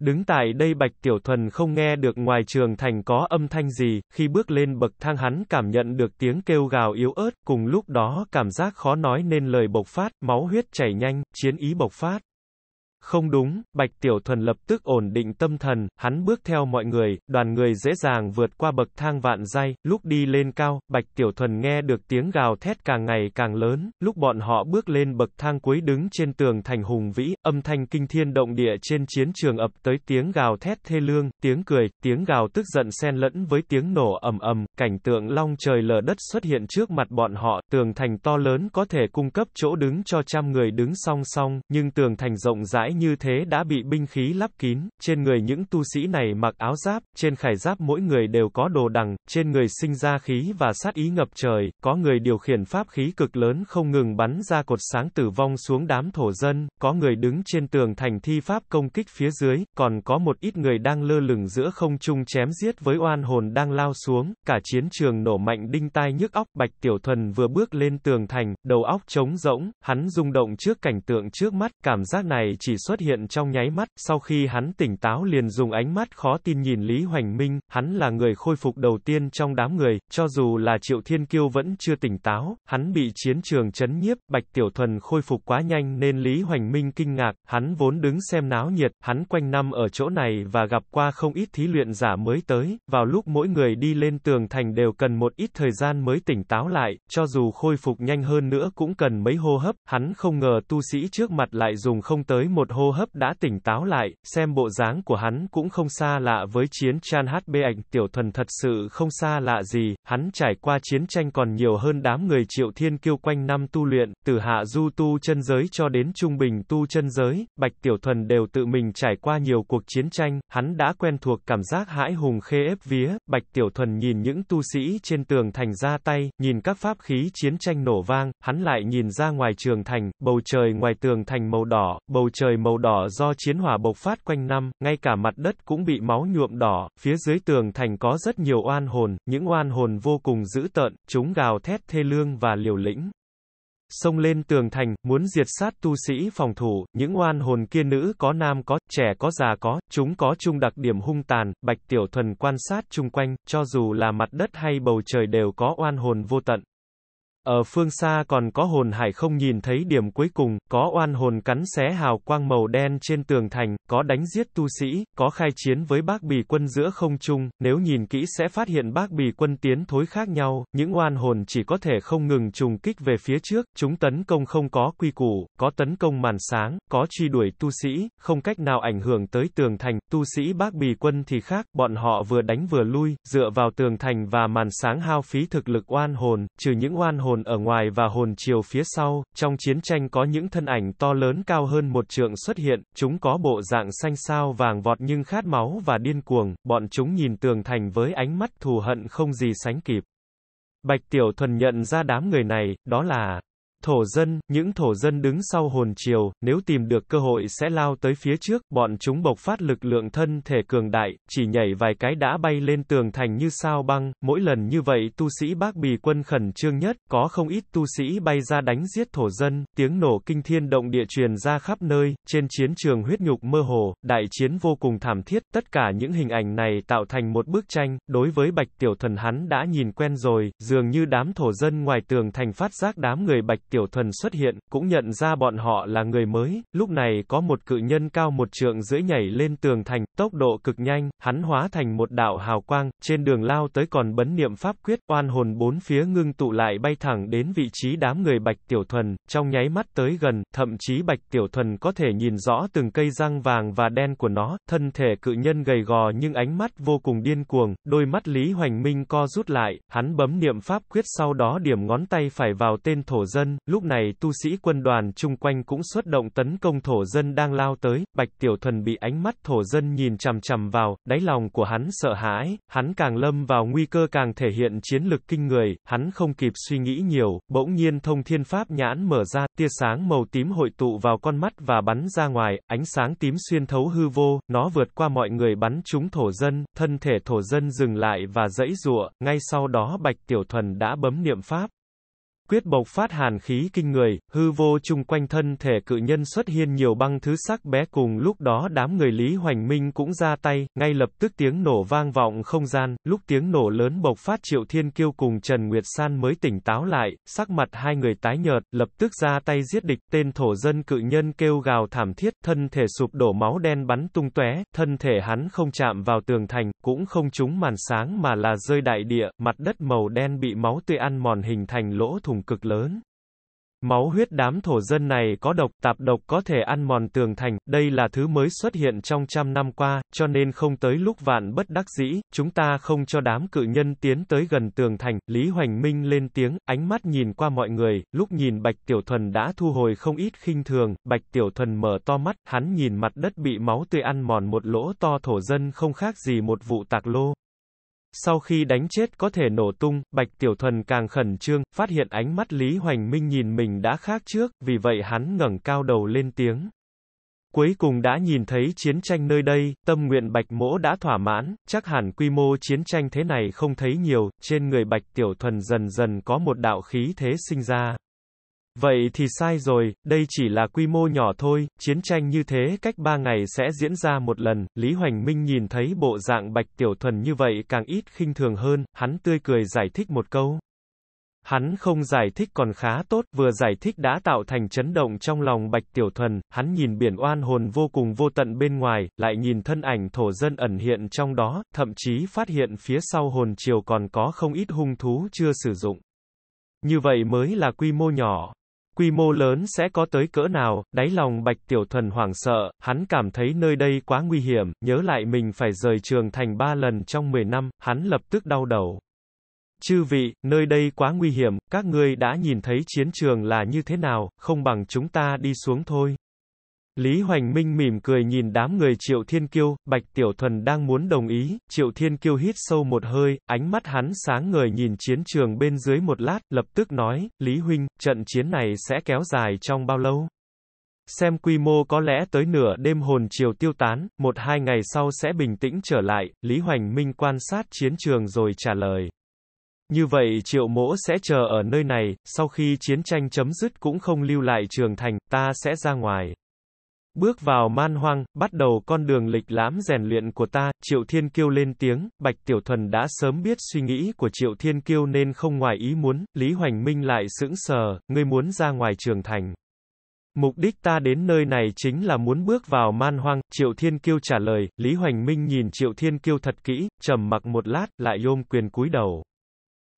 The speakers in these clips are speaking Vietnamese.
Đứng tại đây Bạch Tiểu Thuần không nghe được ngoài trường thành có âm thanh gì, khi bước lên bậc thang hắn cảm nhận được tiếng kêu gào yếu ớt, cùng lúc đó cảm giác khó nói nên lời bộc phát, máu huyết chảy nhanh, chiến ý bộc phát. Không đúng, Bạch Tiểu Thuần lập tức ổn định tâm thần, hắn bước theo mọi người, đoàn người dễ dàng vượt qua bậc thang vạn dây, lúc đi lên cao, Bạch Tiểu Thuần nghe được tiếng gào thét càng ngày càng lớn, lúc bọn họ bước lên bậc thang cuối đứng trên tường thành hùng vĩ, âm thanh kinh thiên động địa trên chiến trường ập tới tiếng gào thét thê lương, tiếng cười, tiếng gào tức giận xen lẫn với tiếng nổ ầm ầm, cảnh tượng long trời lở đất xuất hiện trước mặt bọn họ, tường thành to lớn có thể cung cấp chỗ đứng cho trăm người đứng song song, nhưng tường thành rộng rãi mãi như thế đã bị binh khí lắp kín, trên người những tu sĩ này mặc áo giáp, trên khải giáp mỗi người đều có đồ đằng, trên người sinh ra khí và sát ý ngập trời, có người điều khiển pháp khí cực lớn không ngừng bắn ra cột sáng tử vong xuống đám thổ dân, có người đứng trên tường thành thi pháp công kích phía dưới, còn có một ít người đang lơ lửng giữa không trung chém giết với oan hồn đang lao xuống, cả chiến trường nổ mạnh đinh tai nhức óc, Bạch Tiểu Thuần vừa bước lên tường thành, đầu óc trống rỗng, hắn rung động trước cảnh tượng trước mắt, cảm giác này chỉ xuất hiện trong nháy mắt, sau khi hắn tỉnh táo liền dùng ánh mắt khó tin nhìn Lý Hoành Minh, hắn là người khôi phục đầu tiên trong đám người, cho dù là Triệu Thiên Kiêu vẫn chưa tỉnh táo, hắn bị chiến trường chấn nhiếp, Bạch Tiểu Thuần khôi phục quá nhanh nên Lý Hoành Minh kinh ngạc, hắn vốn đứng xem náo nhiệt, hắn quanh năm ở chỗ này và gặp qua không ít thí luyện giả mới tới, vào lúc mỗi người đi lên tường thành đều cần một ít thời gian mới tỉnh táo lại, cho dù khôi phục nhanh hơn nữa cũng cần mấy hô hấp, hắn không ngờ tu sĩ trước mặt lại dùng không tới một một hô hấp đã tỉnh táo lại, xem bộ dáng của hắn cũng không xa lạ với chiến Chan HB ảnh tiểu thuần thật sự không xa lạ gì, hắn trải qua chiến tranh còn nhiều hơn đám người triệu thiên kiêu quanh năm tu luyện, từ hạ du tu chân giới cho đến trung bình tu chân giới, bạch tiểu thuần đều tự mình trải qua nhiều cuộc chiến tranh, hắn đã quen thuộc cảm giác hãi hùng khê ép vía, bạch tiểu thuần nhìn những tu sĩ trên tường thành ra tay, nhìn các pháp khí chiến tranh nổ vang, hắn lại nhìn ra ngoài trường thành, bầu trời ngoài tường thành màu đỏ, bầu trời màu đỏ do chiến hỏa bộc phát quanh năm, ngay cả mặt đất cũng bị máu nhuộm đỏ, phía dưới tường thành có rất nhiều oan hồn, những oan hồn vô cùng dữ tợn, chúng gào thét thê lương và liều lĩnh xông lên tường thành, muốn diệt sát tu sĩ phòng thủ, những oan hồn kia nữ có nam có, trẻ có già có, chúng có chung đặc điểm hung tàn, Bạch Tiểu Thuần quan sát chung quanh, cho dù là mặt đất hay bầu trời đều có oan hồn vô tận. Ở phương xa còn có hồn hải không nhìn thấy điểm cuối cùng, có oan hồn cắn xé hào quang màu đen trên tường thành, có đánh giết tu sĩ, có khai chiến với bác bì quân giữa không trung, nếu nhìn kỹ sẽ phát hiện bác bì quân tiến thối khác nhau, những oan hồn chỉ có thể không ngừng trùng kích về phía trước, chúng tấn công không có quy củ, có tấn công màn sáng, có truy đuổi tu sĩ, không cách nào ảnh hưởng tới tường thành, tu sĩ bác bì quân thì khác, bọn họ vừa đánh vừa lui, dựa vào tường thành và màn sáng hao phí thực lực oan hồn, trừ những oan hồn hồn ở ngoài và hồn chiều phía sau, trong chiến tranh có những thân ảnh to lớn cao hơn một trượng xuất hiện, chúng có bộ dạng xanh sao vàng vọt nhưng khát máu và điên cuồng, bọn chúng nhìn tường thành với ánh mắt thù hận không gì sánh kịp. Bạch Tiểu Thuần nhận ra đám người này, đó là Thổ dân, những thổ dân đứng sau hồn triều, nếu tìm được cơ hội sẽ lao tới phía trước, bọn chúng bộc phát lực lượng thân thể cường đại, chỉ nhảy vài cái đã bay lên tường thành như sao băng, mỗi lần như vậy tu sĩ bác bì quân khẩn trương nhất, có không ít tu sĩ bay ra đánh giết thổ dân, tiếng nổ kinh thiên động địa truyền ra khắp nơi, trên chiến trường huyết nhục mơ hồ, đại chiến vô cùng thảm thiết, tất cả những hình ảnh này tạo thành một bức tranh, đối với bạch tiểu thần hắn đã nhìn quen rồi, dường như đám thổ dân ngoài tường thành phát giác đám người bạch tiểu thuần xuất hiện, cũng nhận ra bọn họ là người mới, lúc này có một cự nhân cao một trượng rưỡi nhảy lên tường thành, tốc độ cực nhanh, hắn hóa thành một đạo hào quang, trên đường lao tới còn bấn niệm pháp quyết, oan hồn bốn phía ngưng tụ lại bay thẳng đến vị trí đám người bạch tiểu thuần, trong nháy mắt tới gần, thậm chí bạch tiểu thuần có thể nhìn rõ từng cây răng vàng và đen của nó, thân thể cự nhân gầy gò nhưng ánh mắt vô cùng điên cuồng, đôi mắt Lý Hoành Minh co rút lại, hắn bấm niệm pháp quyết sau đó điểm ngón tay phải vào tên thổ dân, lúc này tu sĩ quân đoàn chung quanh cũng xuất động tấn công thổ dân đang lao tới, Bạch Tiểu thần bị ánh mắt thổ dân nhìn chằm chằm vào, đáy lòng của hắn sợ hãi, hắn càng lâm vào nguy cơ càng thể hiện chiến lực kinh người, hắn không kịp suy nghĩ nhiều, bỗng nhiên thông thiên pháp nhãn mở ra, tia sáng màu tím hội tụ vào con mắt và bắn ra ngoài, ánh sáng tím xuyên thấu hư vô, nó vượt qua mọi người bắn trúng thổ dân, thân thể thổ dân dừng lại và dãy dụa, ngay sau đó Bạch Tiểu thần đã bấm niệm pháp, Quyết bộc phát hàn khí kinh người, hư vô chung quanh thân thể cự nhân xuất hiện nhiều băng thứ sắc bé cùng lúc đó đám người Lý Hoành Minh cũng ra tay, ngay lập tức tiếng nổ vang vọng không gian, lúc tiếng nổ lớn bộc phát Triệu Thiên Kiêu cùng Trần Nguyệt San mới tỉnh táo lại, sắc mặt hai người tái nhợt, lập tức ra tay giết địch, tên thổ dân cự nhân kêu gào thảm thiết, thân thể sụp đổ máu đen bắn tung tóe, thân thể hắn không chạm vào tường thành, cũng không trúng màn sáng mà là rơi đại địa, mặt đất màu đen bị máu tươi ăn mòn hình thành lỗ thủng hưởng cực lớn. Máu huyết đám thổ dân này có độc, tạp độc có thể ăn mòn tường thành, đây là thứ mới xuất hiện trong trăm năm qua, cho nên không tới lúc vạn bất đắc dĩ, chúng ta không cho đám cự nhân tiến tới gần tường thành, Lý Hoành Minh lên tiếng, ánh mắt nhìn qua mọi người, lúc nhìn Bạch Tiểu Thuần đã thu hồi không ít khinh thường, Bạch Tiểu Thuần mở to mắt, hắn nhìn mặt đất bị máu tươi ăn mòn một lỗ to thổ dân không khác gì một vụ tạc lô. Sau khi đánh chết có thể nổ tung, Bạch Tiểu Thuần càng khẩn trương, phát hiện ánh mắt Lý Hoành Minh nhìn mình đã khác trước, vì vậy hắn ngẩng cao đầu lên tiếng. Cuối cùng đã nhìn thấy chiến tranh nơi đây, tâm nguyện Bạch Mỗ đã thỏa mãn, chắc hẳn quy mô chiến tranh thế này không thấy nhiều, trên người Bạch Tiểu Thuần dần dần có một đạo khí thế sinh ra. Vậy thì sai rồi, đây chỉ là quy mô nhỏ thôi, chiến tranh như thế cách ba ngày sẽ diễn ra một lần, Lý Hoành Minh nhìn thấy bộ dạng Bạch Tiểu Thuần như vậy càng ít khinh thường hơn, hắn tươi cười giải thích một câu. Hắn không giải thích còn khá tốt, vừa giải thích đã tạo thành chấn động trong lòng Bạch Tiểu Thuần, hắn nhìn biển oan hồn vô cùng vô tận bên ngoài, lại nhìn thân ảnh thổ dân ẩn hiện trong đó, thậm chí phát hiện phía sau hồn chiều còn có không ít hung thú chưa sử dụng. Như vậy mới là quy mô nhỏ, Quy mô lớn sẽ có tới cỡ nào, đáy lòng Bạch Tiểu Thuần hoảng sợ, hắn cảm thấy nơi đây quá nguy hiểm, nhớ lại mình phải rời trường thành ba lần trong 10 năm, hắn lập tức đau đầu. Chư vị, nơi đây quá nguy hiểm, các ngươi đã nhìn thấy chiến trường là như thế nào, không bằng chúng ta đi xuống thôi. Lý Hoành Minh mỉm cười nhìn đám người Triệu Thiên Kiêu, Bạch Tiểu Thuần đang muốn đồng ý, Triệu Thiên Kiêu hít sâu một hơi, ánh mắt hắn sáng người nhìn chiến trường bên dưới một lát, lập tức nói, Lý Huynh, trận chiến này sẽ kéo dài trong bao lâu? Xem quy mô có lẽ tới nửa đêm hồn chiều tiêu tán, một hai ngày sau sẽ bình tĩnh trở lại, Lý Hoành Minh quan sát chiến trường rồi trả lời. Như vậy triệu mỗ sẽ chờ ở nơi này, sau khi chiến tranh chấm dứt cũng không lưu lại trường thành, ta sẽ ra ngoài. Bước vào man hoang, bắt đầu con đường lịch lãm rèn luyện của ta, Triệu Thiên Kiêu lên tiếng, Bạch Tiểu Thuần đã sớm biết suy nghĩ của Triệu Thiên Kiêu nên không ngoài ý muốn, Lý Hoành Minh lại sững sờ, ngươi muốn ra ngoài trường thành. Mục đích ta đến nơi này chính là muốn bước vào man hoang, Triệu Thiên Kiêu trả lời, Lý Hoành Minh nhìn Triệu Thiên Kiêu thật kỹ, trầm mặc một lát, lại ôm quyền cúi đầu.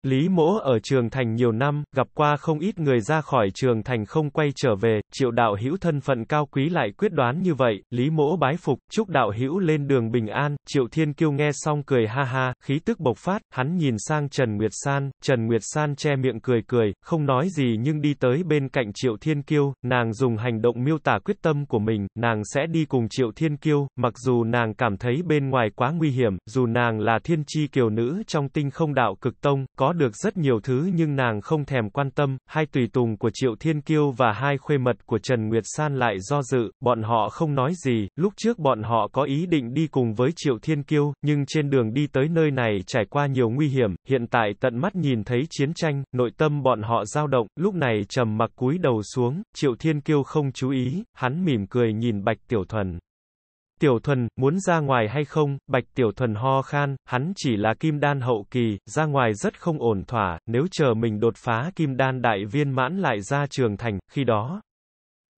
Lý Mỗ ở Trường Thành nhiều năm, gặp qua không ít người ra khỏi Trường Thành không quay trở về, Triệu Đạo Hữu thân phận cao quý lại quyết đoán như vậy, Lý Mỗ bái phục, chúc Đạo Hữu lên đường bình an, Triệu Thiên Kiêu nghe xong cười ha ha, khí tức bộc phát, hắn nhìn sang Trần Nguyệt San, Trần Nguyệt San che miệng cười cười, không nói gì nhưng đi tới bên cạnh Triệu Thiên Kiêu, nàng dùng hành động miêu tả quyết tâm của mình, nàng sẽ đi cùng Triệu Thiên Kiêu, mặc dù nàng cảm thấy bên ngoài quá nguy hiểm, dù nàng là thiên chi kiều nữ trong tinh không đạo cực tông, có được rất nhiều thứ nhưng nàng không thèm quan tâm, hai tùy tùng của Triệu Thiên Kiêu và hai khuê mật của Trần Nguyệt San lại do dự, bọn họ không nói gì, lúc trước bọn họ có ý định đi cùng với Triệu Thiên Kiêu, nhưng trên đường đi tới nơi này trải qua nhiều nguy hiểm, hiện tại tận mắt nhìn thấy chiến tranh, nội tâm bọn họ dao động, lúc này trầm mặc cúi đầu xuống, Triệu Thiên Kiêu không chú ý, hắn mỉm cười nhìn Bạch Tiểu Thuần. Tiểu Thuần, muốn ra ngoài hay không? Bạch Tiểu Thuần ho khan, hắn chỉ là kim đan hậu kỳ, ra ngoài rất không ổn thỏa, nếu chờ mình đột phá kim đan đại viên mãn lại ra trường thành, khi đó,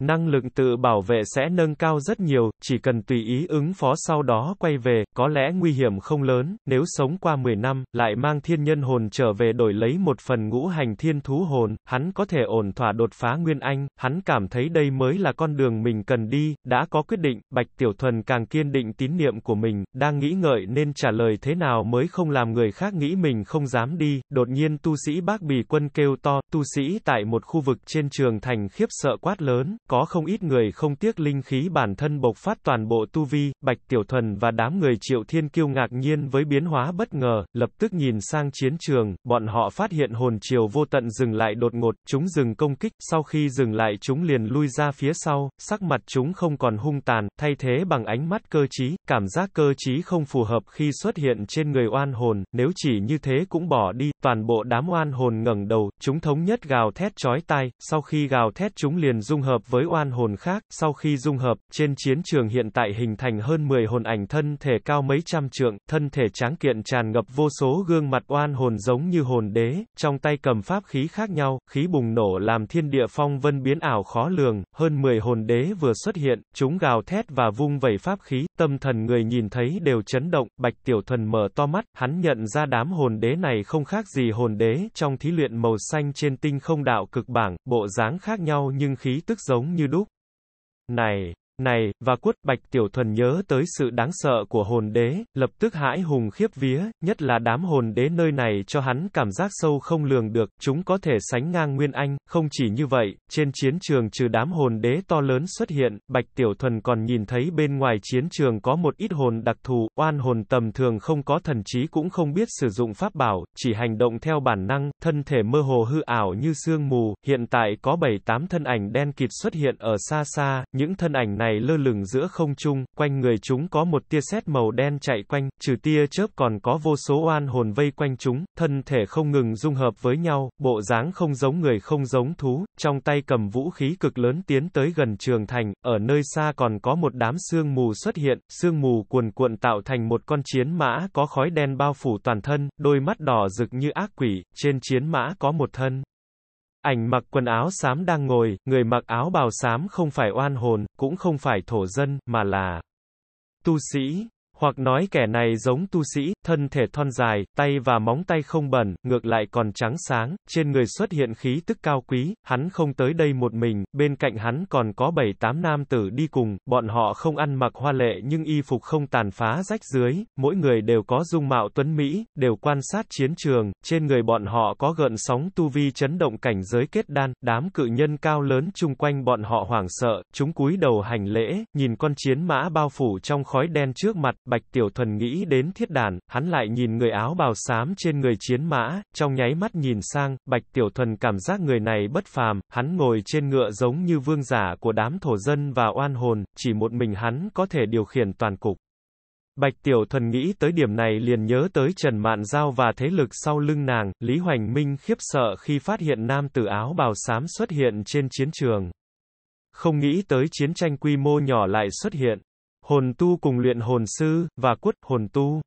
năng lực tự bảo vệ sẽ nâng cao rất nhiều, chỉ cần tùy ý ứng phó sau đó quay về, có lẽ nguy hiểm không lớn, nếu sống qua 10 năm, lại mang thiên nhân hồn trở về đổi lấy một phần ngũ hành thiên thú hồn, hắn có thể ổn thỏa đột phá nguyên anh, hắn cảm thấy đây mới là con đường mình cần đi, đã có quyết định, Bạch Tiểu Thuần càng kiên định tín niệm của mình, đang nghĩ ngợi nên trả lời thế nào mới không làm người khác nghĩ mình không dám đi, đột nhiên tu sĩ bác bì quân kêu to, tu sĩ tại một khu vực trên trường thành khiếp sợ quát lớn, có có không ít người không tiếc linh khí bản thân bộc phát toàn bộ tu vi, Bạch Tiểu Thuần và đám người Triệu Thiên Kiêu ngạc nhiên với biến hóa bất ngờ, lập tức nhìn sang chiến trường, bọn họ phát hiện hồn triều vô tận dừng lại đột ngột, chúng dừng công kích, sau khi dừng lại chúng liền lui ra phía sau, sắc mặt chúng không còn hung tàn, thay thế bằng ánh mắt cơ trí, cảm giác cơ trí không phù hợp khi xuất hiện trên người oan hồn, nếu chỉ như thế cũng bỏ đi, toàn bộ đám oan hồn ngẩng đầu, chúng thống nhất gào thét chói tai, sau khi gào thét chúng liền dung hợp với oan hồn khác, sau khi dung hợp, trên chiến trường hiện tại hình thành hơn 10 hồn ảnh thân thể cao mấy trăm trượng, thân thể tráng kiện tràn ngập vô số gương mặt oan hồn giống như hồn đế, trong tay cầm pháp khí khác nhau, khí bùng nổ làm thiên địa phong vân biến ảo khó lường, hơn 10 hồn đế vừa xuất hiện, chúng gào thét và vung vẩy pháp khí, tâm thần người nhìn thấy đều chấn động, Bạch Tiểu thần mở to mắt, hắn nhận ra đám hồn đế này không khác gì hồn đế trong thí luyện màu xanh trên tinh không đạo cực bảng, bộ dáng khác nhau nhưng khí tức giống giống như đúc. Này, này, và quất Bạch Tiểu Thuần nhớ tới sự đáng sợ của hồn đế, lập tức hãi hùng khiếp vía, nhất là đám hồn đế nơi này cho hắn cảm giác sâu không lường được, chúng có thể sánh ngang Nguyên Anh, không chỉ như vậy, trên chiến trường trừ đám hồn đế to lớn xuất hiện, Bạch Tiểu Thuần còn nhìn thấy bên ngoài chiến trường có một ít hồn đặc thù, oan hồn tầm thường không có thần trí cũng không biết sử dụng pháp bảo, chỉ hành động theo bản năng, thân thể mơ hồ hư ảo như sương mù, hiện tại có 7-8 thân ảnh đen kịt xuất hiện ở xa xa, những thân ảnh này này lơ lửng giữa không trung, quanh người chúng có một tia sét màu đen chạy quanh, trừ tia chớp còn có vô số oan hồn vây quanh chúng, thân thể không ngừng dung hợp với nhau, bộ dáng không giống người không giống thú, trong tay cầm vũ khí cực lớn tiến tới gần trường thành, ở nơi xa còn có một đám sương mù xuất hiện, sương mù cuồn cuộn tạo thành một con chiến mã có khói đen bao phủ toàn thân, đôi mắt đỏ rực như ác quỷ, trên chiến mã có một thân Ảnh mặc quần áo xám đang ngồi, người mặc áo bào xám không phải oan hồn, cũng không phải thổ dân, mà là tu sĩ. Hoặc nói kẻ này giống tu sĩ, thân thể thon dài, tay và móng tay không bẩn, ngược lại còn trắng sáng, trên người xuất hiện khí tức cao quý, hắn không tới đây một mình, bên cạnh hắn còn có bảy tám nam tử đi cùng, bọn họ không ăn mặc hoa lệ nhưng y phục không tàn phá rách dưới, mỗi người đều có dung mạo tuấn Mỹ, đều quan sát chiến trường, trên người bọn họ có gợn sóng tu vi chấn động cảnh giới kết đan, đám cự nhân cao lớn chung quanh bọn họ hoảng sợ, chúng cúi đầu hành lễ, nhìn con chiến mã bao phủ trong khói đen trước mặt, Bạch Tiểu Thuần nghĩ đến thiết đàn, hắn lại nhìn người áo bào xám trên người chiến mã, trong nháy mắt nhìn sang, Bạch Tiểu Thuần cảm giác người này bất phàm, hắn ngồi trên ngựa giống như vương giả của đám thổ dân và oan hồn, chỉ một mình hắn có thể điều khiển toàn cục. Bạch Tiểu Thuần nghĩ tới điểm này liền nhớ tới Trần Mạn Giao và thế lực sau lưng nàng, Lý Hoành Minh khiếp sợ khi phát hiện nam tử áo bào xám xuất hiện trên chiến trường. Không nghĩ tới chiến tranh quy mô nhỏ lại xuất hiện hồn tu cùng luyện hồn sư, và quất, hồn tu.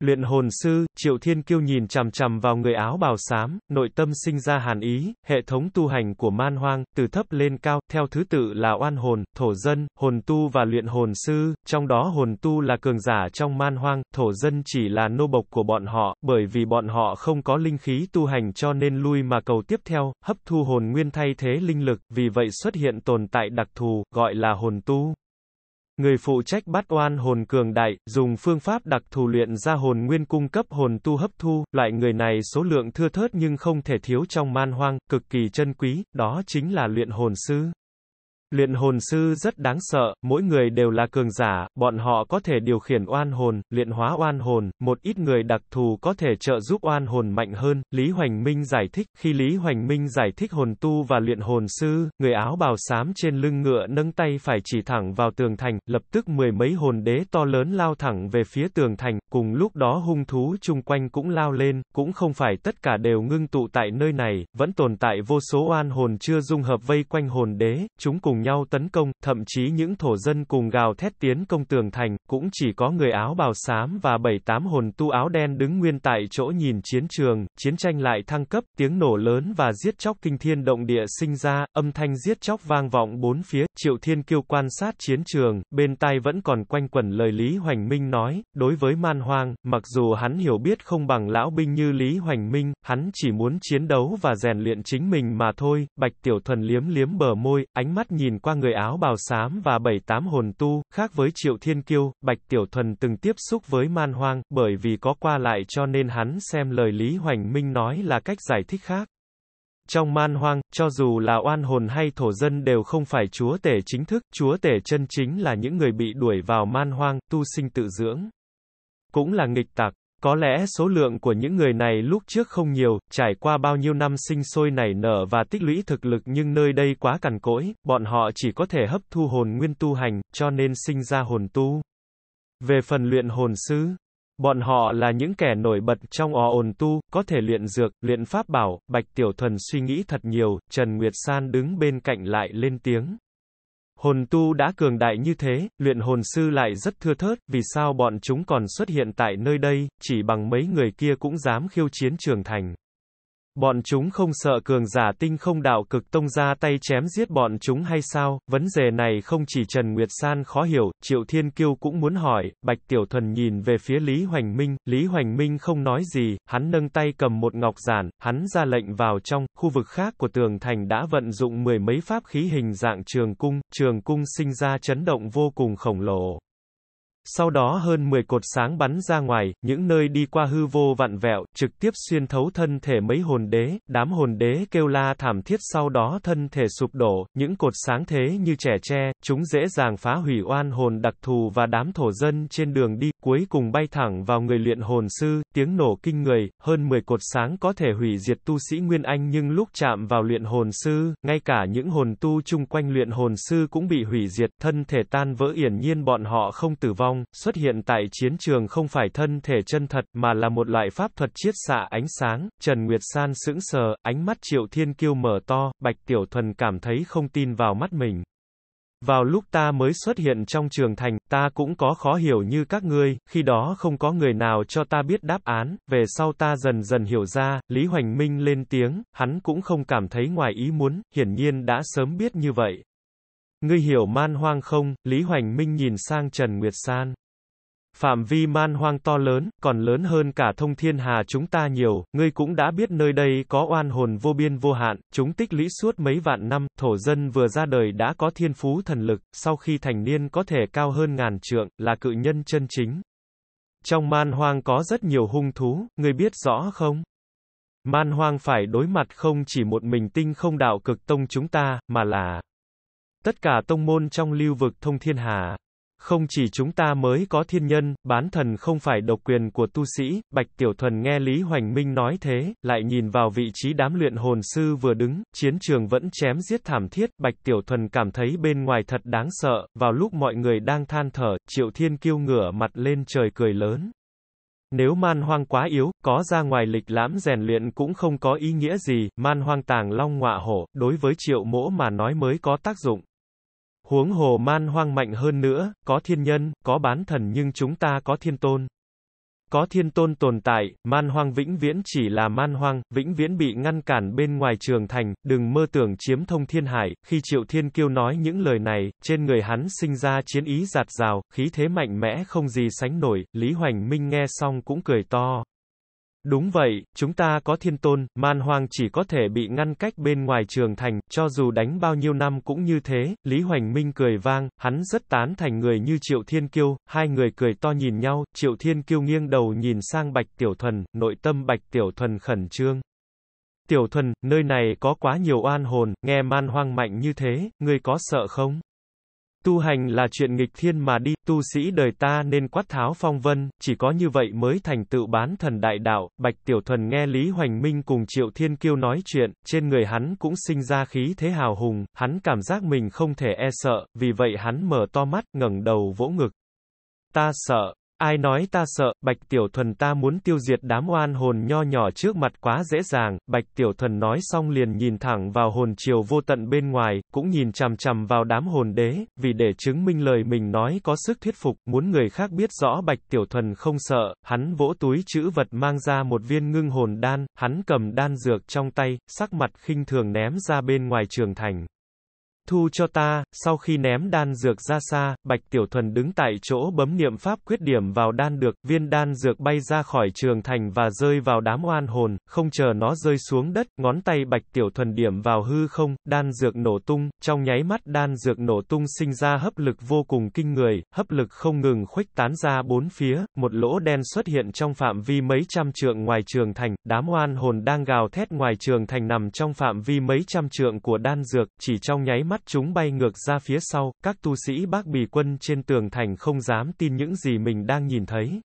Luyện hồn sư, Triệu Thiên Kiêu nhìn chằm chằm vào người áo bào xám, nội tâm sinh ra hàn ý, hệ thống tu hành của man hoang, từ thấp lên cao, theo thứ tự là oan hồn, thổ dân, hồn tu và luyện hồn sư, trong đó hồn tu là cường giả trong man hoang, thổ dân chỉ là nô bộc của bọn họ, bởi vì bọn họ không có linh khí tu hành cho nên lui mà cầu tiếp theo, hấp thu hồn nguyên thay thế linh lực, vì vậy xuất hiện tồn tại đặc thù, gọi là hồn tu. Người phụ trách bắt oan hồn cường đại, dùng phương pháp đặc thù luyện ra hồn nguyên cung cấp hồn tu hấp thu, loại người này số lượng thưa thớt nhưng không thể thiếu trong man hoang, cực kỳ chân quý, đó chính là luyện hồn sư. Luyện hồn sư rất đáng sợ, mỗi người đều là cường giả, bọn họ có thể điều khiển oan hồn, luyện hóa oan hồn, một ít người đặc thù có thể trợ giúp oan hồn mạnh hơn, Lý Hoành Minh giải thích, khi Lý Hoành Minh giải thích hồn tu và luyện hồn sư, người áo bào xám trên lưng ngựa nâng tay phải chỉ thẳng vào tường thành, lập tức mười mấy hồn đế to lớn lao thẳng về phía tường thành, cùng lúc đó hung thú chung quanh cũng lao lên, cũng không phải tất cả đều ngưng tụ tại nơi này, vẫn tồn tại vô số oan hồn chưa dung hợp vây quanh hồn đế, chúng cùng nhau tấn công, thậm chí những thổ dân cùng gào thét tiến công tường thành, cũng chỉ có người áo bào xám và bảy tám hồn tu áo đen đứng nguyên tại chỗ nhìn chiến trường, chiến tranh lại thăng cấp, tiếng nổ lớn và giết chóc kinh thiên động địa sinh ra, âm thanh giết chóc vang vọng bốn phía, triệu thiên kiêu quan sát chiến trường, bên tai vẫn còn quanh quẩn lời Lý Hoành Minh nói, đối với man hoang, mặc dù hắn hiểu biết không bằng lão binh như Lý Hoành Minh, hắn chỉ muốn chiến đấu và rèn luyện chính mình mà thôi, Bạch Tiểu Thuần liếm liếm bờ môi, ánh mắt nhìn nhìn qua người áo bào xám và bảy tám hồn tu, khác với Triệu Thiên Kiêu, Bạch Tiểu Thuần từng tiếp xúc với man hoang, bởi vì có qua lại cho nên hắn xem lời Lý Hoành Minh nói là cách giải thích khác. Trong man hoang, cho dù là oan hồn hay thổ dân đều không phải chúa tể chính thức, chúa tể chân chính là những người bị đuổi vào man hoang, tu sinh tự dưỡng. Cũng là nghịch tặc, có lẽ số lượng của những người này lúc trước không nhiều, trải qua bao nhiêu năm sinh sôi nảy nở và tích lũy thực lực nhưng nơi đây quá cằn cỗi, bọn họ chỉ có thể hấp thu hồn nguyên tu hành, cho nên sinh ra hồn tu. Về phần luyện hồn sư, bọn họ là những kẻ nổi bật trong ò ồn tu, có thể luyện dược, luyện pháp bảo, Bạch Tiểu Thuần suy nghĩ thật nhiều, Trần Nguyệt San đứng bên cạnh lại lên tiếng. Hồn tu đã cường đại như thế, luyện hồn sư lại rất thưa thớt, vì sao bọn chúng còn xuất hiện tại nơi đây, chỉ bằng mấy người kia cũng dám khiêu chiến trường thành. Bọn chúng không sợ cường giả tinh không đạo cực tông ra tay chém giết bọn chúng hay sao? Vấn đề này không chỉ Trần Nguyệt San khó hiểu, Triệu Thiên Kiêu cũng muốn hỏi. Bạch Tiểu Thuần nhìn về phía Lý Hoành Minh, Lý Hoành Minh không nói gì, hắn nâng tay cầm một ngọc giản, hắn ra lệnh vào trong, khu vực khác của tường thành đã vận dụng mười mấy pháp khí hình dạng trường cung, trường cung sinh ra chấn động vô cùng khổng lồ. Sau đó hơn 10 cột sáng bắn ra ngoài, những nơi đi qua hư vô vặn vẹo, trực tiếp xuyên thấu thân thể mấy hồn đế, đám hồn đế kêu la thảm thiết sau đó thân thể sụp đổ, những cột sáng thế như trẻ tre, chúng dễ dàng phá hủy oan hồn đặc thù và đám thổ dân trên đường đi, cuối cùng bay thẳng vào người luyện hồn sư, tiếng nổ kinh người, hơn 10 cột sáng có thể hủy diệt tu sĩ Nguyên Anh nhưng lúc chạm vào luyện hồn sư, ngay cả những hồn tu chung quanh luyện hồn sư cũng bị hủy diệt, thân thể tan vỡ hiển nhiên bọn họ không tử vong trong, xuất hiện tại chiến trường không phải thân thể chân thật mà là một loại pháp thuật chiết xạ ánh sáng, Trần Nguyệt San sững sờ, ánh mắt Triệu Thiên Kiêu mở to, Bạch Tiểu Thuần cảm thấy không tin vào mắt mình. Vào lúc ta mới xuất hiện trong trường thành, ta cũng có khó hiểu như các ngươi, khi đó không có người nào cho ta biết đáp án, về sau ta dần dần hiểu ra, Lý Hoành Minh lên tiếng, hắn cũng không cảm thấy ngoài ý muốn, hiển nhiên đã sớm biết như vậy. Ngươi hiểu man hoang không? Lý Hoành Minh nhìn sang Trần Nguyệt San. Phạm vi man hoang to lớn, còn lớn hơn cả thông thiên hà chúng ta nhiều, ngươi cũng đã biết nơi đây có oan hồn vô biên vô hạn, chúng tích lũy suốt mấy vạn năm, thổ dân vừa ra đời đã có thiên phú thần lực, sau khi thành niên có thể cao hơn ngàn trượng, là cự nhân chân chính. Trong man hoang có rất nhiều hung thú, ngươi biết rõ không? Man hoang phải đối mặt không chỉ một mình tinh không đạo cực tông chúng ta, mà là tất cả tông môn trong lưu vực thông thiên hà. Không chỉ chúng ta mới có thiên nhân, bán thần không phải độc quyền của tu sĩ, Bạch Tiểu Thuần nghe Lý Hoành Minh nói thế, lại nhìn vào vị trí đám luyện hồn sư vừa đứng, chiến trường vẫn chém giết thảm thiết, Bạch Tiểu Thuần cảm thấy bên ngoài thật đáng sợ, vào lúc mọi người đang than thở, Triệu Thiên kiêu ngửa mặt lên trời cười lớn. Nếu man hoang quá yếu, có ra ngoài lịch lãm rèn luyện cũng không có ý nghĩa gì, man hoang tàng long ngọa hổ, đối với triệu mỗ mà nói mới có tác dụng. Huống hồ man hoang mạnh hơn nữa, có thiên nhân, có bán thần nhưng chúng ta có thiên tôn. Có thiên tôn tồn tại, man hoang vĩnh viễn chỉ là man hoang, vĩnh viễn bị ngăn cản bên ngoài trường thành, đừng mơ tưởng chiếm thông thiên hải, khi triệu thiên kiêu nói những lời này, trên người hắn sinh ra chiến ý giạt rào, khí thế mạnh mẽ không gì sánh nổi, Lý Hoành Minh nghe xong cũng cười to. Đúng vậy, chúng ta có thiên tôn, man hoang chỉ có thể bị ngăn cách bên ngoài trường thành, cho dù đánh bao nhiêu năm cũng như thế, Lý Hoành Minh cười vang, hắn rất tán thành người như Triệu Thiên Kiêu, hai người cười to nhìn nhau, Triệu Thiên Kiêu nghiêng đầu nhìn sang Bạch Tiểu Thuần, nội tâm Bạch Tiểu Thuần khẩn trương. Tiểu Thuần, nơi này có quá nhiều oan hồn, nghe man hoang mạnh như thế, ngươi có sợ không? Tu hành là chuyện nghịch thiên mà đi, tu sĩ đời ta nên quát tháo phong vân, chỉ có như vậy mới thành tựu bán thần đại đạo. Bạch Tiểu Thuần nghe Lý Hoành Minh cùng Triệu Thiên Kiêu nói chuyện, trên người hắn cũng sinh ra khí thế hào hùng, hắn cảm giác mình không thể e sợ, vì vậy hắn mở to mắt, ngẩng đầu vỗ ngực. Ta sợ, Ai nói ta sợ, Bạch Tiểu Thuần ta muốn tiêu diệt đám oan hồn nho nhỏ trước mặt quá dễ dàng, Bạch Tiểu Thuần nói xong liền nhìn thẳng vào hồn chiều vô tận bên ngoài, cũng nhìn chằm chằm vào đám hồn đế, vì để chứng minh lời mình nói có sức thuyết phục, muốn người khác biết rõ Bạch Tiểu Thuần không sợ, hắn vỗ túi chữ vật mang ra một viên ngưng hồn đan, hắn cầm đan dược trong tay, sắc mặt khinh thường ném ra bên ngoài trường thành. Thu cho ta, sau khi ném đan dược ra xa, Bạch Tiểu Thuần đứng tại chỗ bấm niệm pháp quyết điểm vào đan dược viên đan dược bay ra khỏi trường thành và rơi vào đám oan hồn, không chờ nó rơi xuống đất, ngón tay Bạch Tiểu Thuần điểm vào hư không, đan dược nổ tung, trong nháy mắt đan dược nổ tung sinh ra hấp lực vô cùng kinh người, hấp lực không ngừng khuếch tán ra bốn phía, một lỗ đen xuất hiện trong phạm vi mấy trăm trượng ngoài trường thành, đám oan hồn đang gào thét ngoài trường thành nằm trong phạm vi mấy trăm trượng của đan dược, chỉ trong nháy mắt mắt chúng bay ngược ra phía sau, các tu sĩ bác bì quân trên tường thành không dám tin những gì mình đang nhìn thấy.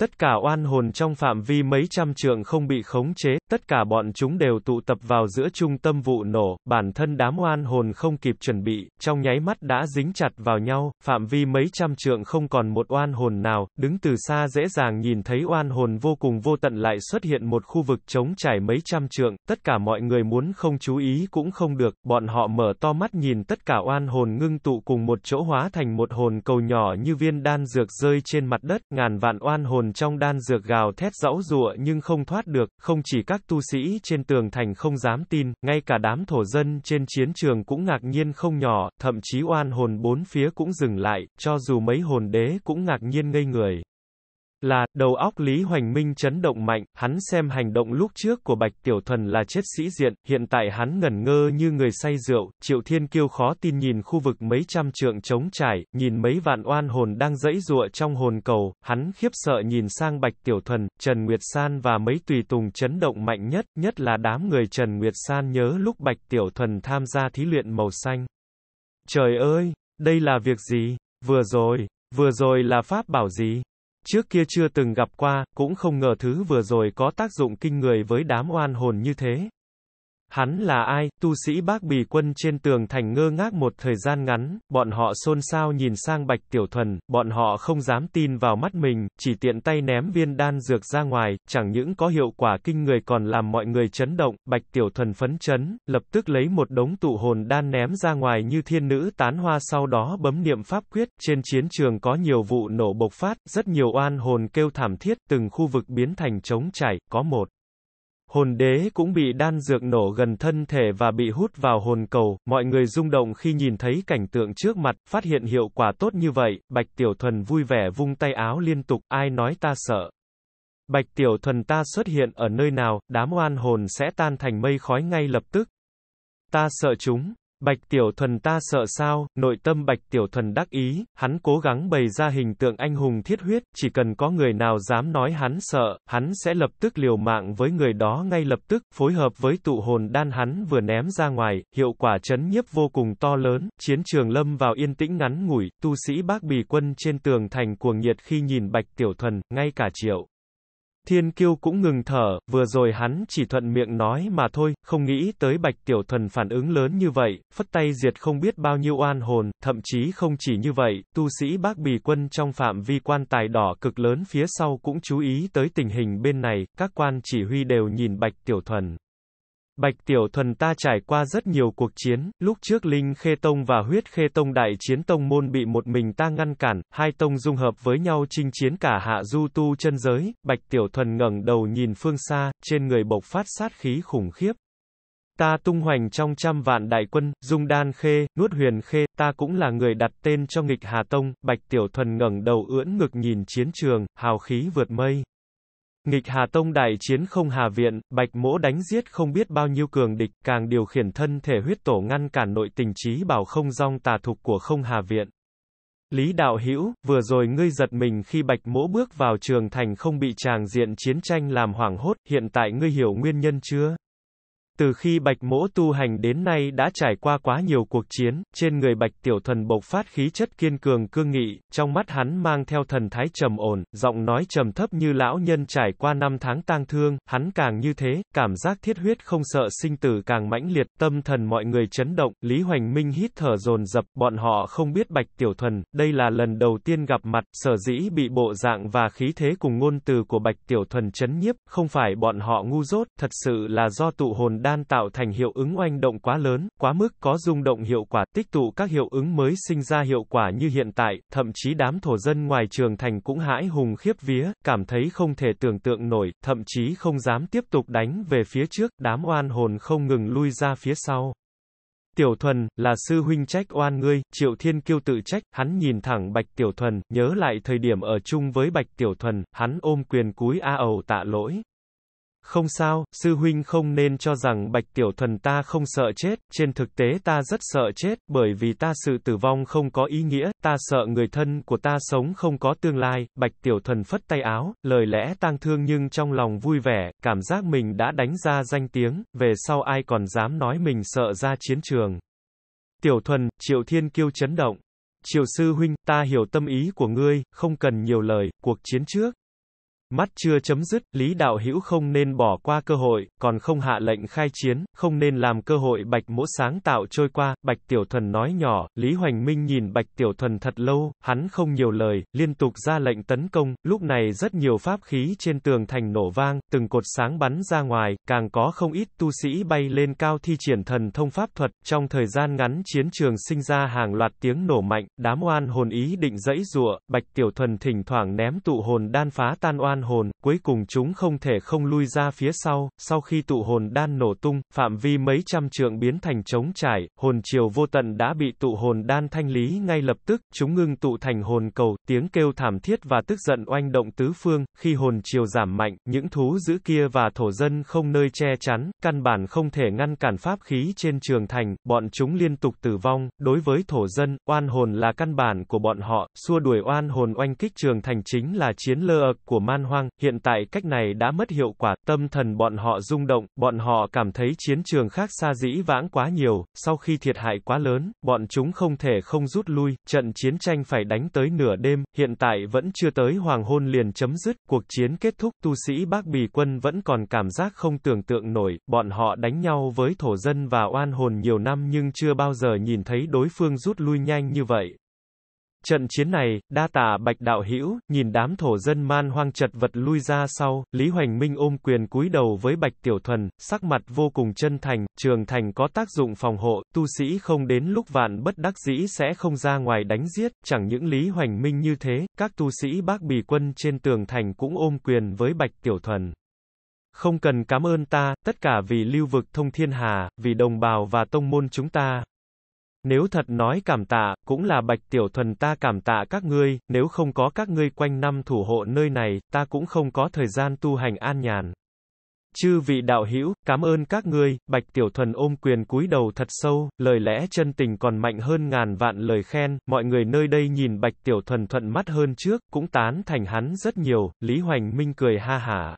Tất cả oan hồn trong phạm vi mấy trăm trượng không bị khống chế, tất cả bọn chúng đều tụ tập vào giữa trung tâm vụ nổ, bản thân đám oan hồn không kịp chuẩn bị, trong nháy mắt đã dính chặt vào nhau, phạm vi mấy trăm trượng không còn một oan hồn nào, đứng từ xa dễ dàng nhìn thấy oan hồn vô cùng vô tận lại xuất hiện một khu vực trống trải mấy trăm trượng, tất cả mọi người muốn không chú ý cũng không được, bọn họ mở to mắt nhìn tất cả oan hồn ngưng tụ cùng một chỗ hóa thành một hồn cầu nhỏ như viên đan dược rơi trên mặt đất, ngàn vạn oan hồn hồn trong đan dược gào thét dẫu dụa nhưng không thoát được, không chỉ các tu sĩ trên tường thành không dám tin, ngay cả đám thổ dân trên chiến trường cũng ngạc nhiên không nhỏ, thậm chí oan hồn bốn phía cũng dừng lại, cho dù mấy hồn đế cũng ngạc nhiên ngây người. Là, đầu óc Lý Hoành Minh chấn động mạnh, hắn xem hành động lúc trước của Bạch Tiểu Thuần là chết sĩ diện, hiện tại hắn ngẩn ngơ như người say rượu, Triệu Thiên Kiêu khó tin nhìn khu vực mấy trăm trượng trống trải, nhìn mấy vạn oan hồn đang dẫy dụa trong hồn cầu, hắn khiếp sợ nhìn sang Bạch Tiểu Thuần, Trần Nguyệt San và mấy tùy tùng chấn động mạnh nhất, nhất là đám người Trần Nguyệt San nhớ lúc Bạch Tiểu Thuần tham gia thí luyện màu xanh. Trời ơi, đây là việc gì? Vừa rồi, vừa rồi là pháp bảo gì? Trước kia chưa từng gặp qua, cũng không ngờ thứ vừa rồi có tác dụng kinh người với đám oan hồn như thế. Hắn là ai? Tu sĩ bác bì quân trên tường thành ngơ ngác một thời gian ngắn, bọn họ xôn xao nhìn sang Bạch Tiểu Thuần, bọn họ không dám tin vào mắt mình, chỉ tiện tay ném viên đan dược ra ngoài, chẳng những có hiệu quả kinh người còn làm mọi người chấn động, Bạch Tiểu Thuần phấn chấn, lập tức lấy một đống tụ hồn đan ném ra ngoài như thiên nữ tán hoa sau đó bấm niệm pháp quyết, trên chiến trường có nhiều vụ nổ bộc phát, rất nhiều oan hồn kêu thảm thiết, từng khu vực biến thành trống trải, có một Hồn đế cũng bị đan dược nổ gần thân thể và bị hút vào hồn cầu, mọi người rung động khi nhìn thấy cảnh tượng trước mặt, phát hiện hiệu quả tốt như vậy, Bạch Tiểu Thuần vui vẻ vung tay áo liên tục, ai nói ta sợ. Bạch Tiểu Thuần ta xuất hiện ở nơi nào, đám oan hồn sẽ tan thành mây khói ngay lập tức. Ta sợ chúng, Bạch Tiểu Thuần ta sợ sao, nội tâm Bạch Tiểu Thuần đắc ý, hắn cố gắng bày ra hình tượng anh hùng thiết huyết, chỉ cần có người nào dám nói hắn sợ, hắn sẽ lập tức liều mạng với người đó ngay lập tức, phối hợp với tụ hồn đan hắn vừa ném ra ngoài, hiệu quả chấn nhiếp vô cùng to lớn, chiến trường lâm vào yên tĩnh ngắn ngủi, tu sĩ bác bì quân trên tường thành cuồng nhiệt khi nhìn Bạch Tiểu Thuần, ngay cả triệu. Thiên Kiêu cũng ngừng thở, vừa rồi hắn chỉ thuận miệng nói mà thôi, không nghĩ tới Bạch Tiểu Thuần phản ứng lớn như vậy, phất tay diệt không biết bao nhiêu oan hồn, thậm chí không chỉ như vậy, tu sĩ bác bì quân trong phạm vi quan tài đỏ cực lớn phía sau cũng chú ý tới tình hình bên này, các quan chỉ huy đều nhìn Bạch Tiểu Thuần. Bạch Tiểu Thuần ta trải qua rất nhiều cuộc chiến, lúc trước Linh Khê Tông và Huyết Khê Tông đại chiến tông môn bị một mình ta ngăn cản, hai tông dung hợp với nhau chinh chiến cả hạ du tu chân giới, Bạch Tiểu Thuần ngẩng đầu nhìn phương xa, trên người bộc phát sát khí khủng khiếp. Ta tung hoành trong trăm vạn đại quân, dung đan khê, nuốt huyền khê, ta cũng là người đặt tên cho nghịch Hà Tông, Bạch Tiểu Thuần ngẩng đầu ưỡn ngực nhìn chiến trường, hào khí vượt mây. Nghịch Hà Tông đại chiến không Hà Viện, Bạch Mỗ đánh giết không biết bao nhiêu cường địch, càng điều khiển thân thể huyết tổ ngăn cản nội tình trí bảo không rong tà thục của không Hà Viện. Lý Đạo Hữu vừa rồi ngươi giật mình khi Bạch Mỗ bước vào trường thành không bị tràng diện chiến tranh làm hoảng hốt, hiện tại ngươi hiểu nguyên nhân chưa? Từ khi Bạch Mỗ tu hành đến nay đã trải qua quá nhiều cuộc chiến, trên người Bạch Tiểu thần bộc phát khí chất kiên cường cương nghị, trong mắt hắn mang theo thần thái trầm ổn, giọng nói trầm thấp như lão nhân trải qua năm tháng tang thương, hắn càng như thế, cảm giác thiết huyết không sợ sinh tử càng mãnh liệt, tâm thần mọi người chấn động, Lý Hoành Minh hít thở dồn dập, bọn họ không biết Bạch Tiểu thần đây là lần đầu tiên gặp mặt, sở dĩ bị bộ dạng và khí thế cùng ngôn từ của Bạch Tiểu thần chấn nhiếp, không phải bọn họ ngu dốt, thật sự là do tụ hồn đan tạo thành hiệu ứng oanh động quá lớn, quá mức có rung động hiệu quả, tích tụ các hiệu ứng mới sinh ra hiệu quả như hiện tại, thậm chí đám thổ dân ngoài trường thành cũng hãi hùng khiếp vía, cảm thấy không thể tưởng tượng nổi, thậm chí không dám tiếp tục đánh về phía trước, đám oan hồn không ngừng lui ra phía sau. Tiểu Thuần, là sư huynh trách oan ngươi, Triệu Thiên Kiêu tự trách, hắn nhìn thẳng Bạch Tiểu Thuần, nhớ lại thời điểm ở chung với Bạch Tiểu Thuần, hắn ôm quyền cúi a ầu tạ lỗi. Không sao, sư huynh không nên cho rằng Bạch Tiểu Thuần ta không sợ chết, trên thực tế ta rất sợ chết, bởi vì ta sự tử vong không có ý nghĩa, ta sợ người thân của ta sống không có tương lai, Bạch Tiểu Thuần phất tay áo, lời lẽ tang thương nhưng trong lòng vui vẻ, cảm giác mình đã đánh ra danh tiếng, về sau ai còn dám nói mình sợ ra chiến trường. Tiểu Thuần, Triệu Thiên Kiêu chấn động. Triệu sư huynh, ta hiểu tâm ý của ngươi, không cần nhiều lời, cuộc chiến trước, Mắt chưa chấm dứt, Lý Đạo Hữu không nên bỏ qua cơ hội, còn không hạ lệnh khai chiến, không nên làm cơ hội Bạch Mỗ sáng tạo trôi qua, Bạch Tiểu Thuần nói nhỏ, Lý Hoành Minh nhìn Bạch Tiểu Thuần thật lâu, hắn không nhiều lời, liên tục ra lệnh tấn công, lúc này rất nhiều pháp khí trên tường thành nổ vang, từng cột sáng bắn ra ngoài, càng có không ít tu sĩ bay lên cao thi triển thần thông pháp thuật, trong thời gian ngắn chiến trường sinh ra hàng loạt tiếng nổ mạnh, đám oan hồn ý định dẫy dụa, Bạch Tiểu Thuần thỉnh thoảng ném tụ hồn đan phá tan oan hồn, cuối cùng chúng không thể không lui ra phía sau, sau khi tụ hồn đan nổ tung, phạm vi mấy trăm trượng biến thành trống trải, hồn chiều vô tận đã bị tụ hồn đan thanh lý ngay lập tức, chúng ngưng tụ thành hồn cầu, tiếng kêu thảm thiết và tức giận oanh động tứ phương, khi hồn chiều giảm mạnh, những thú dữ kia và thổ dân không nơi che chắn, căn bản không thể ngăn cản pháp khí trên trường thành, bọn chúng liên tục tử vong, đối với thổ dân, oan hồn là căn bản của bọn họ, xua đuổi oan hồn oanh kích trường thành chính là chiến lơ ực của man hoa hoang, hiện tại cách này đã mất hiệu quả, tâm thần bọn họ rung động, bọn họ cảm thấy chiến trường khác xa dĩ vãng quá nhiều, sau khi thiệt hại quá lớn, bọn chúng không thể không rút lui, trận chiến tranh phải đánh tới nửa đêm, hiện tại vẫn chưa tới hoàng hôn liền chấm dứt, cuộc chiến kết thúc, tu sĩ bác bì quân vẫn còn cảm giác không tưởng tượng nổi, bọn họ đánh nhau với thổ dân và oan hồn nhiều năm nhưng chưa bao giờ nhìn thấy đối phương rút lui nhanh như vậy, Trận chiến này, đa tả bạch đạo hữu nhìn đám thổ dân man hoang chật vật lui ra sau, Lý Hoành Minh ôm quyền cúi đầu với bạch tiểu thuần, sắc mặt vô cùng chân thành, trường thành có tác dụng phòng hộ, tu sĩ không đến lúc vạn bất đắc dĩ sẽ không ra ngoài đánh giết, chẳng những Lý Hoành Minh như thế, các tu sĩ bác bì quân trên tường thành cũng ôm quyền với bạch tiểu thuần. Không cần cảm ơn ta, tất cả vì lưu vực thông thiên hà, vì đồng bào và tông môn chúng ta, nếu thật nói cảm tạ, cũng là bạch tiểu thuần ta cảm tạ các ngươi, nếu không có các ngươi quanh năm thủ hộ nơi này, ta cũng không có thời gian tu hành an nhàn. Chư vị đạo hữu, cảm ơn các ngươi, Bạch Tiểu Thuần ôm quyền cúi đầu thật sâu, lời lẽ chân tình còn mạnh hơn ngàn vạn lời khen, mọi người nơi đây nhìn Bạch Tiểu Thuần thuận mắt hơn trước, cũng tán thành hắn rất nhiều, Lý Hoành Minh cười ha hả.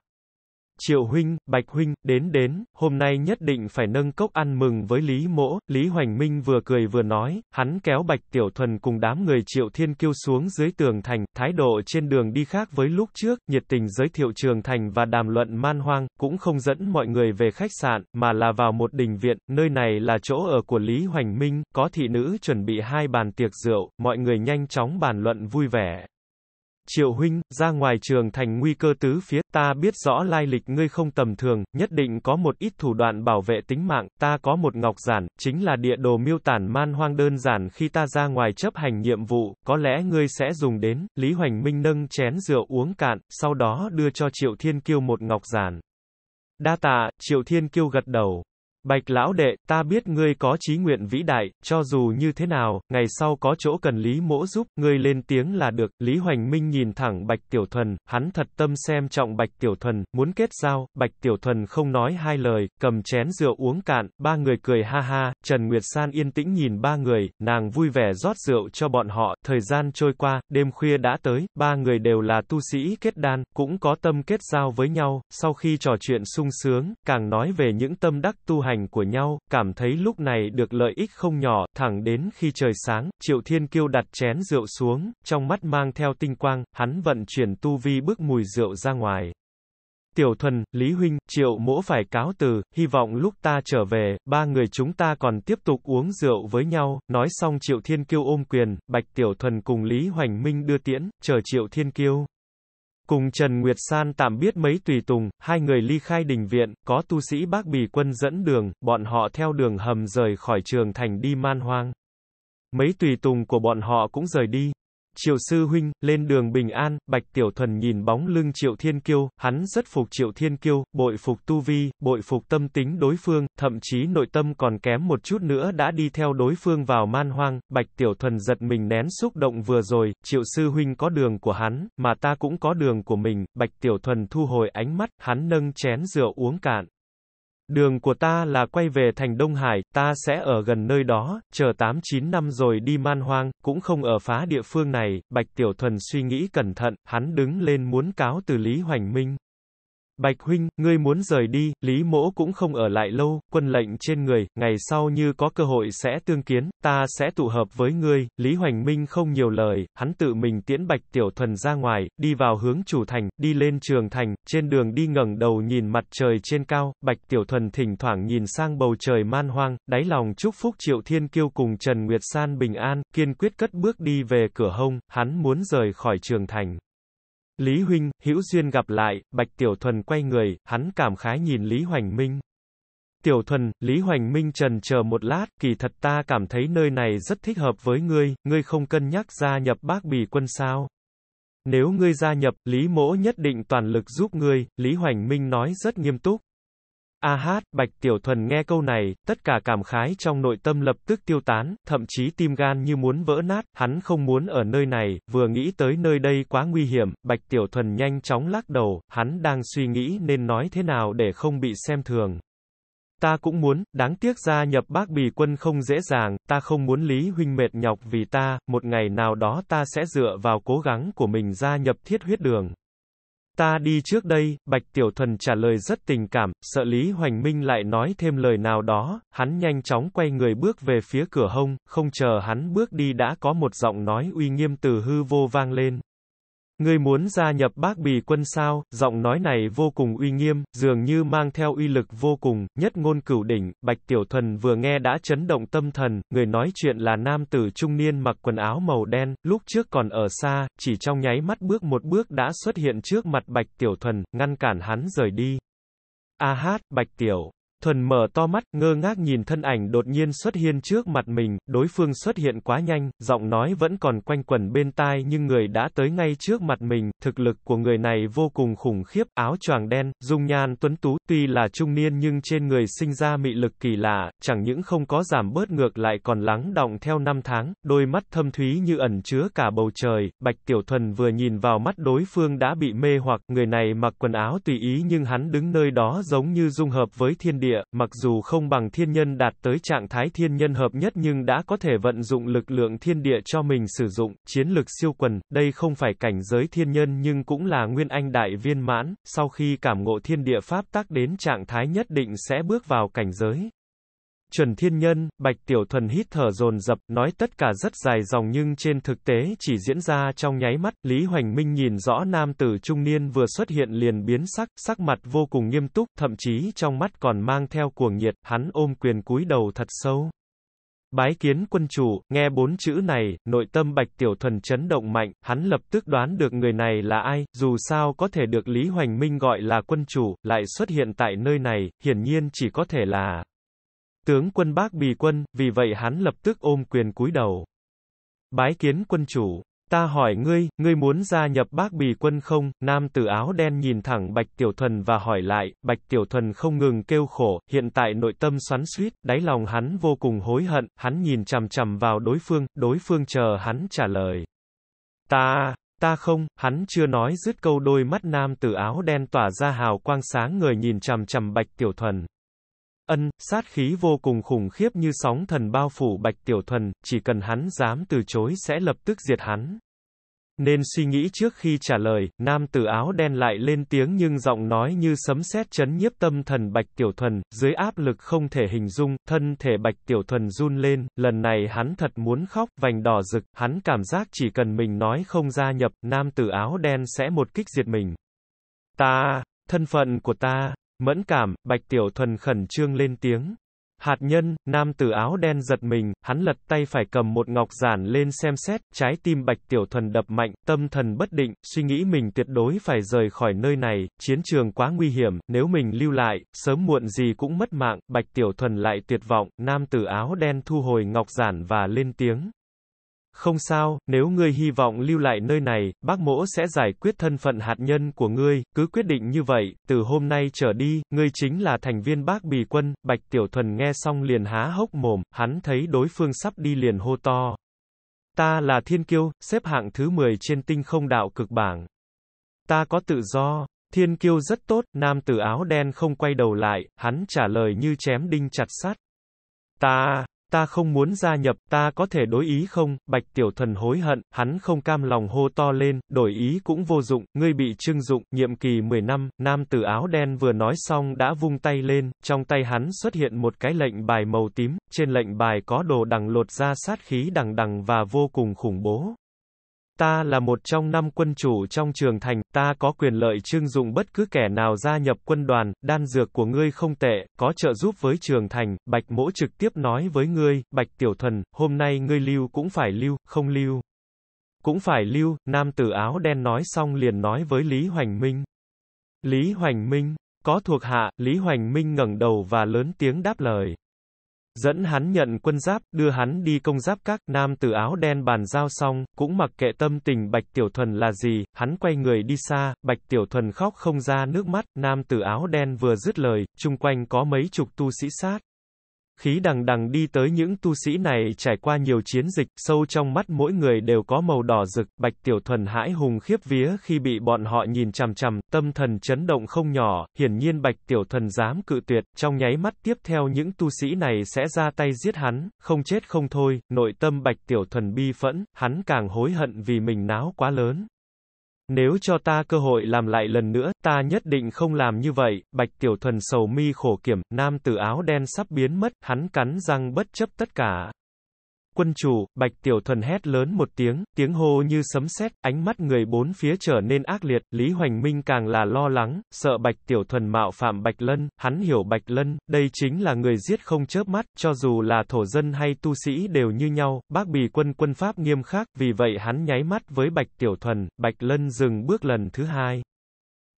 Triệu huynh, Bạch huynh, đến đến, hôm nay nhất định phải nâng cốc ăn mừng với Lý Mỗ, Lý Hoành Minh vừa cười vừa nói, hắn kéo Bạch Tiểu Thuần cùng đám người Triệu Thiên Kiêu xuống dưới tường thành, thái độ trên đường đi khác với lúc trước, nhiệt tình giới thiệu trường thành và đàm luận man hoang, cũng không dẫn mọi người về khách sạn, mà là vào một đình viện, nơi này là chỗ ở của Lý Hoành Minh, có thị nữ chuẩn bị hai bàn tiệc rượu, mọi người nhanh chóng bàn luận vui vẻ. Triệu huynh, ra ngoài trường thành nguy cơ tứ phía, ta biết rõ lai lịch ngươi không tầm thường, nhất định có một ít thủ đoạn bảo vệ tính mạng, ta có một ngọc giản, chính là địa đồ miêu tản man hoang đơn giản khi ta ra ngoài chấp hành nhiệm vụ, có lẽ ngươi sẽ dùng đến, Lý Hoành Minh nâng chén rượu uống cạn, sau đó đưa cho Triệu Thiên Kiêu một ngọc giản. Đa tạ, Triệu Thiên Kiêu gật đầu. Bạch lão đệ, ta biết ngươi có chí nguyện vĩ đại, cho dù như thế nào, ngày sau có chỗ cần Lý Mỗ giúp, ngươi lên tiếng là được. Lý Hoành Minh nhìn thẳng Bạch Tiểu Thuần, hắn thật tâm xem trọng Bạch Tiểu Thuần, muốn kết giao, Bạch Tiểu Thuần không nói hai lời, cầm chén rượu uống cạn, ba người cười ha ha, Trần Nguyệt San yên tĩnh nhìn ba người, nàng vui vẻ rót rượu cho bọn họ, thời gian trôi qua, đêm khuya đã tới, ba người đều là tu sĩ kết đan, cũng có tâm kết giao với nhau, sau khi trò chuyện sung sướng, càng nói về những tâm đắc tu hành ảnh của nhau, cảm thấy lúc này được lợi ích không nhỏ, thẳng đến khi trời sáng, Triệu Thiên Kiêu đặt chén rượu xuống, trong mắt mang theo tinh quang, hắn vận chuyển tu vi bước mùi rượu ra ngoài. Tiểu thuần, Lý Huynh, Triệu mỗ phải cáo từ, hy vọng lúc ta trở về, ba người chúng ta còn tiếp tục uống rượu với nhau, nói xong Triệu Thiên Kiêu ôm quyền, Bạch Tiểu thuần cùng Lý Hoành Minh đưa tiễn, chờ Triệu Thiên Kiêu. Cùng Trần Nguyệt San tạm biết mấy tùy tùng, hai người ly khai đình viện, có tu sĩ bác bì quân dẫn đường, bọn họ theo đường hầm rời khỏi trường thành đi man hoang. Mấy tùy tùng của bọn họ cũng rời đi. Triệu sư huynh, lên đường bình an, Bạch Tiểu Thuần nhìn bóng lưng Triệu Thiên Kiêu, hắn rất phục Triệu Thiên Kiêu, bội phục tu vi, bội phục tâm tính đối phương, thậm chí nội tâm còn kém một chút nữa đã đi theo đối phương vào man hoang, Bạch Tiểu Thuần giật mình nén xúc động vừa rồi, Triệu sư huynh có đường của hắn, mà ta cũng có đường của mình, Bạch Tiểu Thuần thu hồi ánh mắt, hắn nâng chén rượu uống cạn. Đường của ta là quay về thành Đông Hải, ta sẽ ở gần nơi đó, chờ 8-9 năm rồi đi man hoang, cũng không ở phá địa phương này, Bạch Tiểu Thuần suy nghĩ cẩn thận, hắn đứng lên muốn cáo từ Lý Hoành Minh. Bạch huynh, ngươi muốn rời đi, Lý Mỗ cũng không ở lại lâu, quân lệnh trên người, ngày sau như có cơ hội sẽ tương kiến, ta sẽ tụ hợp với ngươi, Lý Hoành Minh không nhiều lời, hắn tự mình tiễn Bạch Tiểu Thuần ra ngoài, đi vào hướng chủ thành, đi lên trường thành, trên đường đi ngẩng đầu nhìn mặt trời trên cao, Bạch Tiểu Thuần thỉnh thoảng nhìn sang bầu trời man hoang, đáy lòng chúc phúc Triệu Thiên Kiêu cùng Trần Nguyệt San bình an, kiên quyết cất bước đi về cửa hông, hắn muốn rời khỏi trường thành. Lý huynh, hữu duyên gặp lại, Bạch Tiểu Thuần quay người, hắn cảm khái nhìn Lý Hoành Minh. Tiểu Thuần, Lý Hoành Minh trần chờ một lát, kỳ thật ta cảm thấy nơi này rất thích hợp với ngươi, ngươi không cân nhắc gia nhập bác bì quân sao. Nếu ngươi gia nhập, Lý Mỗ nhất định toàn lực giúp ngươi, Lý Hoành Minh nói rất nghiêm túc. A hát, Bạch Tiểu Thuần nghe câu này, tất cả cảm khái trong nội tâm lập tức tiêu tán, thậm chí tim gan như muốn vỡ nát, hắn không muốn ở nơi này, vừa nghĩ tới nơi đây quá nguy hiểm, Bạch Tiểu Thuần nhanh chóng lắc đầu, hắn đang suy nghĩ nên nói thế nào để không bị xem thường. Ta cũng muốn, đáng tiếc gia nhập bác bì quân không dễ dàng, ta không muốn Lý Huynh mệt nhọc vì ta, một ngày nào đó ta sẽ dựa vào cố gắng của mình gia nhập thiết huyết đường. Ta đi trước đây, Bạch Tiểu Thuần trả lời rất tình cảm, sợ Lý Hoành Minh lại nói thêm lời nào đó, hắn nhanh chóng quay người bước về phía cửa hông, không chờ hắn bước đi đã có một giọng nói uy nghiêm từ hư vô vang lên, Ngươi muốn gia nhập bác bì quân sao, giọng nói này vô cùng uy nghiêm, dường như mang theo uy lực vô cùng, nhất ngôn cửu đỉnh, Bạch Tiểu Thuần vừa nghe đã chấn động tâm thần, người nói chuyện là nam tử trung niên mặc quần áo màu đen, lúc trước còn ở xa, chỉ trong nháy mắt bước một bước đã xuất hiện trước mặt Bạch Tiểu Thuần, ngăn cản hắn rời đi. A hát, Bạch Tiểu, Thuần mở to mắt, ngơ ngác nhìn thân ảnh đột nhiên xuất hiện trước mặt mình, đối phương xuất hiện quá nhanh, giọng nói vẫn còn quanh quẩn bên tai nhưng người đã tới ngay trước mặt mình, thực lực của người này vô cùng khủng khiếp, áo choàng đen, dung nhan tuấn tú, tuy là trung niên nhưng trên người sinh ra mị lực kỳ lạ, chẳng những không có giảm bớt ngược lại còn lắng động theo năm tháng, đôi mắt thâm thúy như ẩn chứa cả bầu trời, Bạch Tiểu Thuần vừa nhìn vào mắt đối phương đã bị mê hoặc, người này mặc quần áo tùy ý nhưng hắn đứng nơi đó giống như dung hợp với thiên địa địa, mặc dù không bằng thiên nhân đạt tới trạng thái thiên nhân hợp nhất nhưng đã có thể vận dụng lực lượng thiên địa cho mình sử dụng, chiến lực siêu quần, đây không phải cảnh giới thiên nhân nhưng cũng là nguyên anh đại viên mãn, sau khi cảm ngộ thiên địa pháp tác đến trạng thái nhất định sẽ bước vào cảnh giới chuẩn Thiên Nhân, Bạch Tiểu Thuần hít thở dồn dập, nói tất cả rất dài dòng nhưng trên thực tế chỉ diễn ra trong nháy mắt, Lý Hoành Minh nhìn rõ nam tử trung niên vừa xuất hiện liền biến sắc, sắc mặt vô cùng nghiêm túc, thậm chí trong mắt còn mang theo cuồng nhiệt, hắn ôm quyền cúi đầu thật sâu. Bái kiến quân chủ, nghe bốn chữ này, nội tâm Bạch Tiểu Thuần chấn động mạnh, hắn lập tức đoán được người này là ai, dù sao có thể được Lý Hoành Minh gọi là quân chủ, lại xuất hiện tại nơi này, hiển nhiên chỉ có thể là... Tướng quân bác bì quân, vì vậy hắn lập tức ôm quyền cúi đầu. Bái kiến quân chủ, ta hỏi ngươi, ngươi muốn gia nhập bác bì quân không? Nam tử áo đen nhìn thẳng Bạch Tiểu Thuần và hỏi lại, Bạch Tiểu Thuần không ngừng kêu khổ, hiện tại nội tâm xoắn suýt, đáy lòng hắn vô cùng hối hận, hắn nhìn chằm chằm vào đối phương, đối phương chờ hắn trả lời. Ta, Ta không, hắn chưa nói dứt câu đôi mắt nam tử áo đen tỏa ra hào quang sáng người nhìn chằm chằm Bạch Tiểu Thuần. Ân, sát khí vô cùng khủng khiếp như sóng thần bao phủ Bạch Tiểu Thuần, chỉ cần hắn dám từ chối sẽ lập tức diệt hắn. Nên suy nghĩ trước khi trả lời, nam tử áo đen lại lên tiếng nhưng giọng nói như sấm sét chấn nhiếp tâm thần Bạch Tiểu Thuần, dưới áp lực không thể hình dung, thân thể Bạch Tiểu Thuần run lên, lần này hắn thật muốn khóc, vành đỏ rực, hắn cảm giác chỉ cần mình nói không gia nhập, nam tử áo đen sẽ một kích diệt mình. Ta, thân phận của ta, Mẫn cảm, Bạch Tiểu Thuần khẩn trương lên tiếng. Hạt nhân, nam tử áo đen giật mình, hắn lật tay phải cầm một ngọc giản lên xem xét, trái tim Bạch Tiểu Thuần đập mạnh, tâm thần bất định, suy nghĩ mình tuyệt đối phải rời khỏi nơi này, chiến trường quá nguy hiểm, nếu mình lưu lại, sớm muộn gì cũng mất mạng, Bạch Tiểu Thuần lại tuyệt vọng, nam tử áo đen thu hồi ngọc giản và lên tiếng. Không sao, nếu ngươi hy vọng lưu lại nơi này, bác mỗ sẽ giải quyết thân phận hạt nhân của ngươi, cứ quyết định như vậy, từ hôm nay trở đi, ngươi chính là thành viên bác bì quân, Bạch Tiểu Thuần nghe xong liền há hốc mồm, hắn thấy đối phương sắp đi liền hô to. Ta là thiên kiêu, xếp hạng thứ 10 trên tinh không đạo cực bảng. Ta có tự do, thiên kiêu rất tốt, nam tử áo đen không quay đầu lại, hắn trả lời như chém đinh chặt sắt. Ta, ta không muốn gia nhập, ta có thể đối ý không, bạch tiểu thần hối hận, hắn không cam lòng hô to lên, đổi ý cũng vô dụng, ngươi bị trưng dụng, nhiệm kỳ 10 năm, nam tử áo đen vừa nói xong đã vung tay lên, trong tay hắn xuất hiện một cái lệnh bài màu tím, trên lệnh bài có đồ đằng lột ra sát khí đằng đằng và vô cùng khủng bố. Ta là một trong năm quân chủ trong trường thành, ta có quyền lợi trưng dụng bất cứ kẻ nào gia nhập quân đoàn, đan dược của ngươi không tệ, có trợ giúp với trường thành, bạch mỗ trực tiếp nói với ngươi, bạch tiểu thần, hôm nay ngươi lưu cũng phải lưu, không lưu. Cũng phải lưu, nam tử áo đen nói xong liền nói với Lý Hoành Minh. Lý Hoành Minh, có thuộc hạ, Lý Hoành Minh ngẩng đầu và lớn tiếng đáp lời. Dẫn hắn nhận quân giáp, đưa hắn đi công giáp các, nam tử áo đen bàn giao xong, cũng mặc kệ tâm tình Bạch Tiểu Thuần là gì, hắn quay người đi xa, Bạch Tiểu Thuần khóc không ra nước mắt, nam tử áo đen vừa dứt lời, chung quanh có mấy chục tu sĩ sát. Khí đằng đằng đi tới những tu sĩ này trải qua nhiều chiến dịch, sâu trong mắt mỗi người đều có màu đỏ rực, Bạch Tiểu Thuần hãi hùng khiếp vía khi bị bọn họ nhìn chằm chằm, tâm thần chấn động không nhỏ, hiển nhiên Bạch Tiểu Thuần dám cự tuyệt, trong nháy mắt tiếp theo những tu sĩ này sẽ ra tay giết hắn, không chết không thôi, nội tâm Bạch Tiểu Thuần bi phẫn, hắn càng hối hận vì mình náo quá lớn, nếu cho ta cơ hội làm lại lần nữa, ta nhất định không làm như vậy, bạch tiểu thuần sầu mi khổ kiểm, nam tử áo đen sắp biến mất, hắn cắn răng bất chấp tất cả quân chủ, Bạch Tiểu Thuần hét lớn một tiếng, tiếng hô như sấm sét, ánh mắt người bốn phía trở nên ác liệt, Lý Hoành Minh càng là lo lắng, sợ Bạch Tiểu Thuần mạo phạm Bạch Lân, hắn hiểu Bạch Lân, đây chính là người giết không chớp mắt, cho dù là thổ dân hay tu sĩ đều như nhau, bác bì quân quân pháp nghiêm khắc, vì vậy hắn nháy mắt với Bạch Tiểu Thuần, Bạch Lân dừng bước lần thứ hai.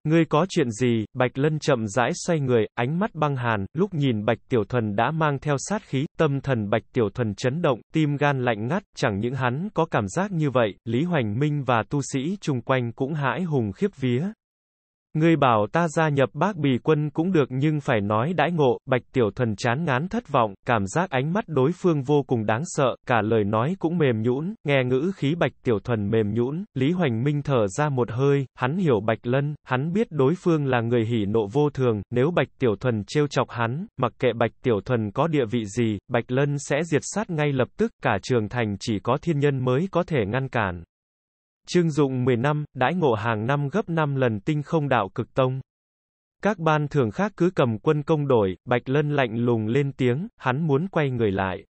Ngươi có chuyện gì, Bạch Lân chậm rãi xoay người, ánh mắt băng hàn, lúc nhìn Bạch Tiểu Thuần đã mang theo sát khí, tâm thần Bạch Tiểu Thuần chấn động, tim gan lạnh ngắt, chẳng những hắn có cảm giác như vậy, Lý Hoành Minh và tu sĩ chung quanh cũng hãi hùng khiếp vía, Ngươi bảo ta gia nhập bác bì quân cũng được nhưng phải nói đãi ngộ, bạch tiểu thần chán ngán thất vọng, cảm giác ánh mắt đối phương vô cùng đáng sợ, cả lời nói cũng mềm nhũn, nghe ngữ khí bạch tiểu thần mềm nhũn, Lý Hoành Minh thở ra một hơi, hắn hiểu bạch lân, hắn biết đối phương là người hỉ nộ vô thường, nếu bạch tiểu thần trêu chọc hắn, mặc kệ bạch tiểu thần có địa vị gì, bạch lân sẽ diệt sát ngay lập tức, cả trường thành chỉ có thiên nhân mới có thể ngăn cản. Trương Dụng 10 năm, đãi ngộ hàng năm gấp 5 lần tinh không đạo cực tông. Các ban thường khác cứ cầm quân công đổi, Bạch Lân lạnh lùng lên tiếng, hắn muốn quay người lại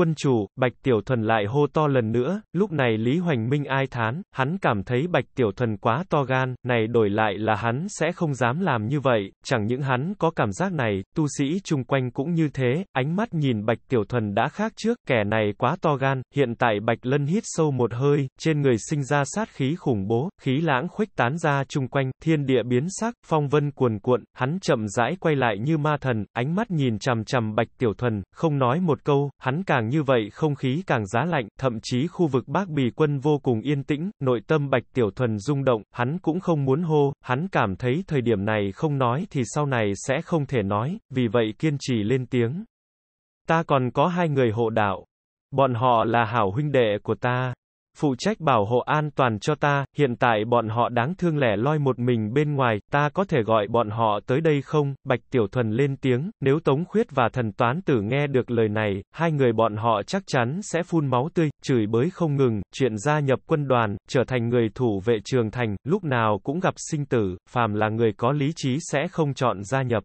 quân chủ, Bạch Tiểu Thuần lại hô to lần nữa, lúc này Lý Hoành Minh ai thán, hắn cảm thấy Bạch Tiểu Thuần quá to gan, này đổi lại là hắn sẽ không dám làm như vậy, chẳng những hắn có cảm giác này, tu sĩ chung quanh cũng như thế, ánh mắt nhìn Bạch Tiểu Thuần đã khác trước, kẻ này quá to gan, hiện tại Bạch Lân hít sâu một hơi, trên người sinh ra sát khí khủng bố, khí lãng khuếch tán ra chung quanh, thiên địa biến sắc, phong vân cuồn cuộn, hắn chậm rãi quay lại như ma thần, ánh mắt nhìn chằm chằm Bạch Tiểu Thuần, không nói một câu, hắn càng càng như vậy không khí càng giá lạnh, thậm chí khu vực bác bì quân vô cùng yên tĩnh, nội tâm Bạch Tiểu Thuần rung động, hắn cũng không muốn hô, hắn cảm thấy thời điểm này không nói thì sau này sẽ không thể nói, vì vậy kiên trì lên tiếng. Ta còn có hai người hộ đạo. Bọn họ là hảo huynh đệ của ta phụ trách bảo hộ an toàn cho ta, hiện tại bọn họ đáng thương lẻ loi một mình bên ngoài, ta có thể gọi bọn họ tới đây không? Bạch Tiểu Thuần lên tiếng, nếu Tống Khuyết và Thần Toán Tử nghe được lời này, hai người bọn họ chắc chắn sẽ phun máu tươi, chửi bới không ngừng, chuyện gia nhập quân đoàn, trở thành người thủ vệ trường thành, lúc nào cũng gặp sinh tử, phàm là người có lý trí sẽ không chọn gia nhập.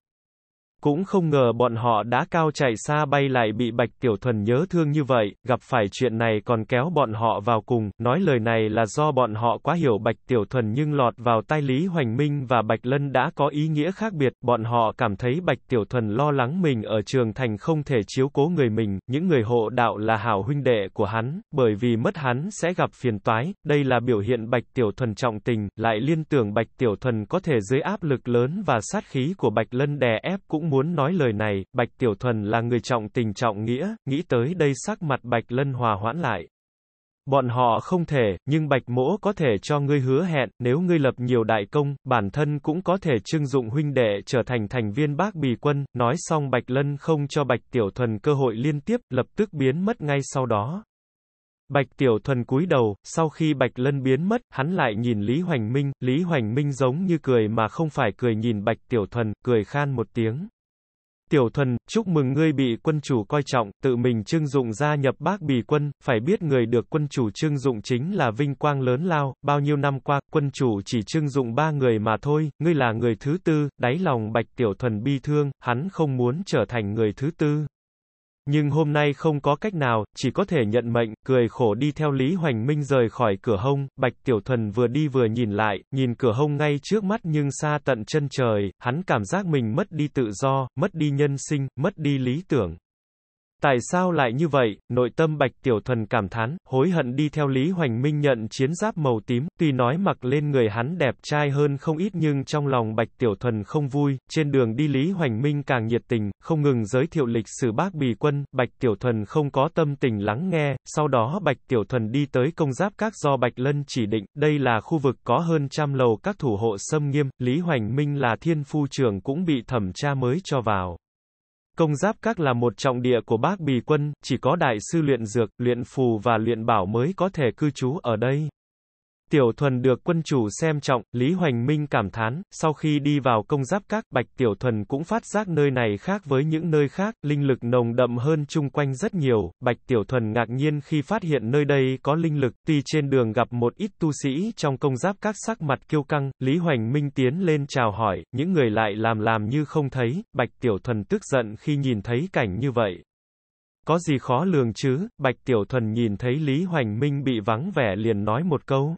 Cũng không ngờ bọn họ đã cao chạy xa bay lại bị Bạch Tiểu Thuần nhớ thương như vậy, gặp phải chuyện này còn kéo bọn họ vào cùng, nói lời này là do bọn họ quá hiểu Bạch Tiểu Thuần nhưng lọt vào tai Lý Hoành Minh và Bạch Lân đã có ý nghĩa khác biệt, bọn họ cảm thấy Bạch Tiểu Thuần lo lắng mình ở trường thành không thể chiếu cố người mình, những người hộ đạo là hảo huynh đệ của hắn, bởi vì mất hắn sẽ gặp phiền toái, đây là biểu hiện Bạch Tiểu Thuần trọng tình, lại liên tưởng Bạch Tiểu Thuần có thể dưới áp lực lớn và sát khí của Bạch Lân đè ép cũng muốn nói lời này, Bạch Tiểu Thuần là người trọng tình trọng nghĩa, nghĩ tới đây sắc mặt Bạch Lân hòa hoãn lại. Bọn họ không thể, nhưng Bạch Mỗ có thể cho ngươi hứa hẹn, nếu ngươi lập nhiều đại công, bản thân cũng có thể trưng dụng huynh đệ trở thành thành viên bác bì quân, nói xong Bạch Lân không cho Bạch Tiểu Thuần cơ hội liên tiếp, lập tức biến mất ngay sau đó. Bạch Tiểu Thuần cúi đầu, sau khi Bạch Lân biến mất, hắn lại nhìn Lý Hoành Minh, Lý Hoành Minh giống như cười mà không phải cười nhìn Bạch Tiểu Thuần, cười khan một tiếng. Tiểu Thuần, chúc mừng ngươi bị quân chủ coi trọng, tự mình trưng dụng gia nhập bác bì quân, phải biết người được quân chủ trưng dụng chính là vinh quang lớn lao, bao nhiêu năm qua, quân chủ chỉ trưng dụng ba người mà thôi, ngươi là người thứ tư, đáy lòng Bạch Tiểu Thuần bi thương, hắn không muốn trở thành người thứ tư. Nhưng hôm nay không có cách nào, chỉ có thể nhận mệnh, cười khổ đi theo Lý Hoành Minh rời khỏi cửa hông, Bạch Tiểu Thuần vừa đi vừa nhìn lại, nhìn cửa hông ngay trước mắt nhưng xa tận chân trời, hắn cảm giác mình mất đi tự do, mất đi nhân sinh, mất đi lý tưởng. Tại sao lại như vậy? Nội tâm Bạch Tiểu Thuần cảm thán, hối hận đi theo Lý Hoành Minh nhận chiến giáp màu tím, tuy nói mặc lên người hắn đẹp trai hơn không ít nhưng trong lòng Bạch Tiểu Thuần không vui, trên đường đi Lý Hoành Minh càng nhiệt tình, không ngừng giới thiệu lịch sử bác bì quân, Bạch Tiểu Thuần không có tâm tình lắng nghe, sau đó Bạch Tiểu Thuần đi tới công giáp các do Bạch Lân chỉ định, đây là khu vực có hơn trăm lầu các thủ hộ xâm nghiêm, Lý Hoành Minh là thiên phu trưởng cũng bị thẩm tra mới cho vào. Công Giáp Các là một trọng địa của Bác Bì Quân, chỉ có đại sư luyện dược, luyện phù và luyện bảo mới có thể cư trú ở đây. Tiểu Thuần được quân chủ xem trọng, Lý Hoành Minh cảm thán, sau khi đi vào công giáp các, Bạch Tiểu Thuần cũng phát giác nơi này khác với những nơi khác, linh lực nồng đậm hơn chung quanh rất nhiều, Bạch Tiểu Thuần ngạc nhiên khi phát hiện nơi đây có linh lực, tuy trên đường gặp một ít tu sĩ trong công giáp các sắc mặt kiêu căng, Lý Hoành Minh tiến lên chào hỏi, những người lại làm làm như không thấy, Bạch Tiểu Thuần tức giận khi nhìn thấy cảnh như vậy. Có gì khó lường chứ, Bạch Tiểu Thuần nhìn thấy Lý Hoành Minh bị vắng vẻ liền nói một câu,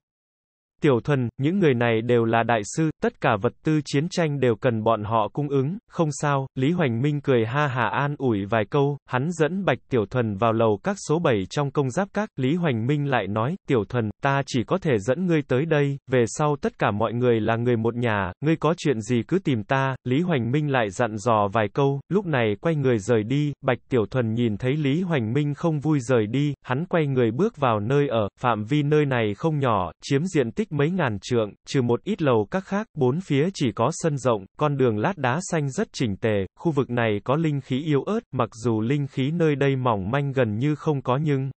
Tiểu thuần, những người này đều là đại sư, tất cả vật tư chiến tranh đều cần bọn họ cung ứng, không sao, Lý Hoành Minh cười ha hà an ủi vài câu, hắn dẫn Bạch Tiểu thuần vào lầu các số 7 trong công giáp các, Lý Hoành Minh lại nói, Tiểu thuần, ta chỉ có thể dẫn ngươi tới đây, về sau tất cả mọi người là người một nhà, ngươi có chuyện gì cứ tìm ta, Lý Hoành Minh lại dặn dò vài câu, lúc này quay người rời đi, Bạch Tiểu thuần nhìn thấy Lý Hoành Minh không vui rời đi, hắn quay người bước vào nơi ở, phạm vi nơi này không nhỏ, chiếm diện tích tích mấy ngàn trượng, trừ một ít lầu các khác, bốn phía chỉ có sân rộng, con đường lát đá xanh rất chỉnh tề, khu vực này có linh khí yếu ớt, mặc dù linh khí nơi đây mỏng manh gần như không có nhưng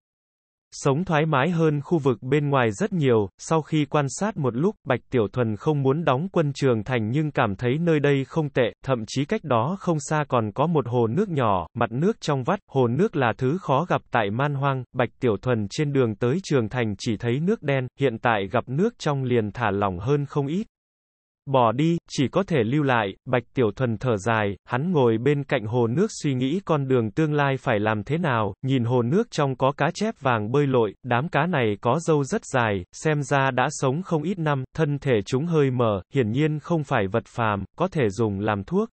Sống thoải mái hơn khu vực bên ngoài rất nhiều, sau khi quan sát một lúc, Bạch Tiểu Thuần không muốn đóng quân trường thành nhưng cảm thấy nơi đây không tệ, thậm chí cách đó không xa còn có một hồ nước nhỏ, mặt nước trong vắt, hồ nước là thứ khó gặp tại man hoang, Bạch Tiểu Thuần trên đường tới trường thành chỉ thấy nước đen, hiện tại gặp nước trong liền thả lỏng hơn không ít, Bỏ đi, chỉ có thể lưu lại, Bạch Tiểu Thuần thở dài, hắn ngồi bên cạnh hồ nước suy nghĩ con đường tương lai phải làm thế nào, nhìn hồ nước trong có cá chép vàng bơi lội, đám cá này có dâu rất dài, xem ra đã sống không ít năm, thân thể chúng hơi mờ, hiển nhiên không phải vật phàm, có thể dùng làm thuốc.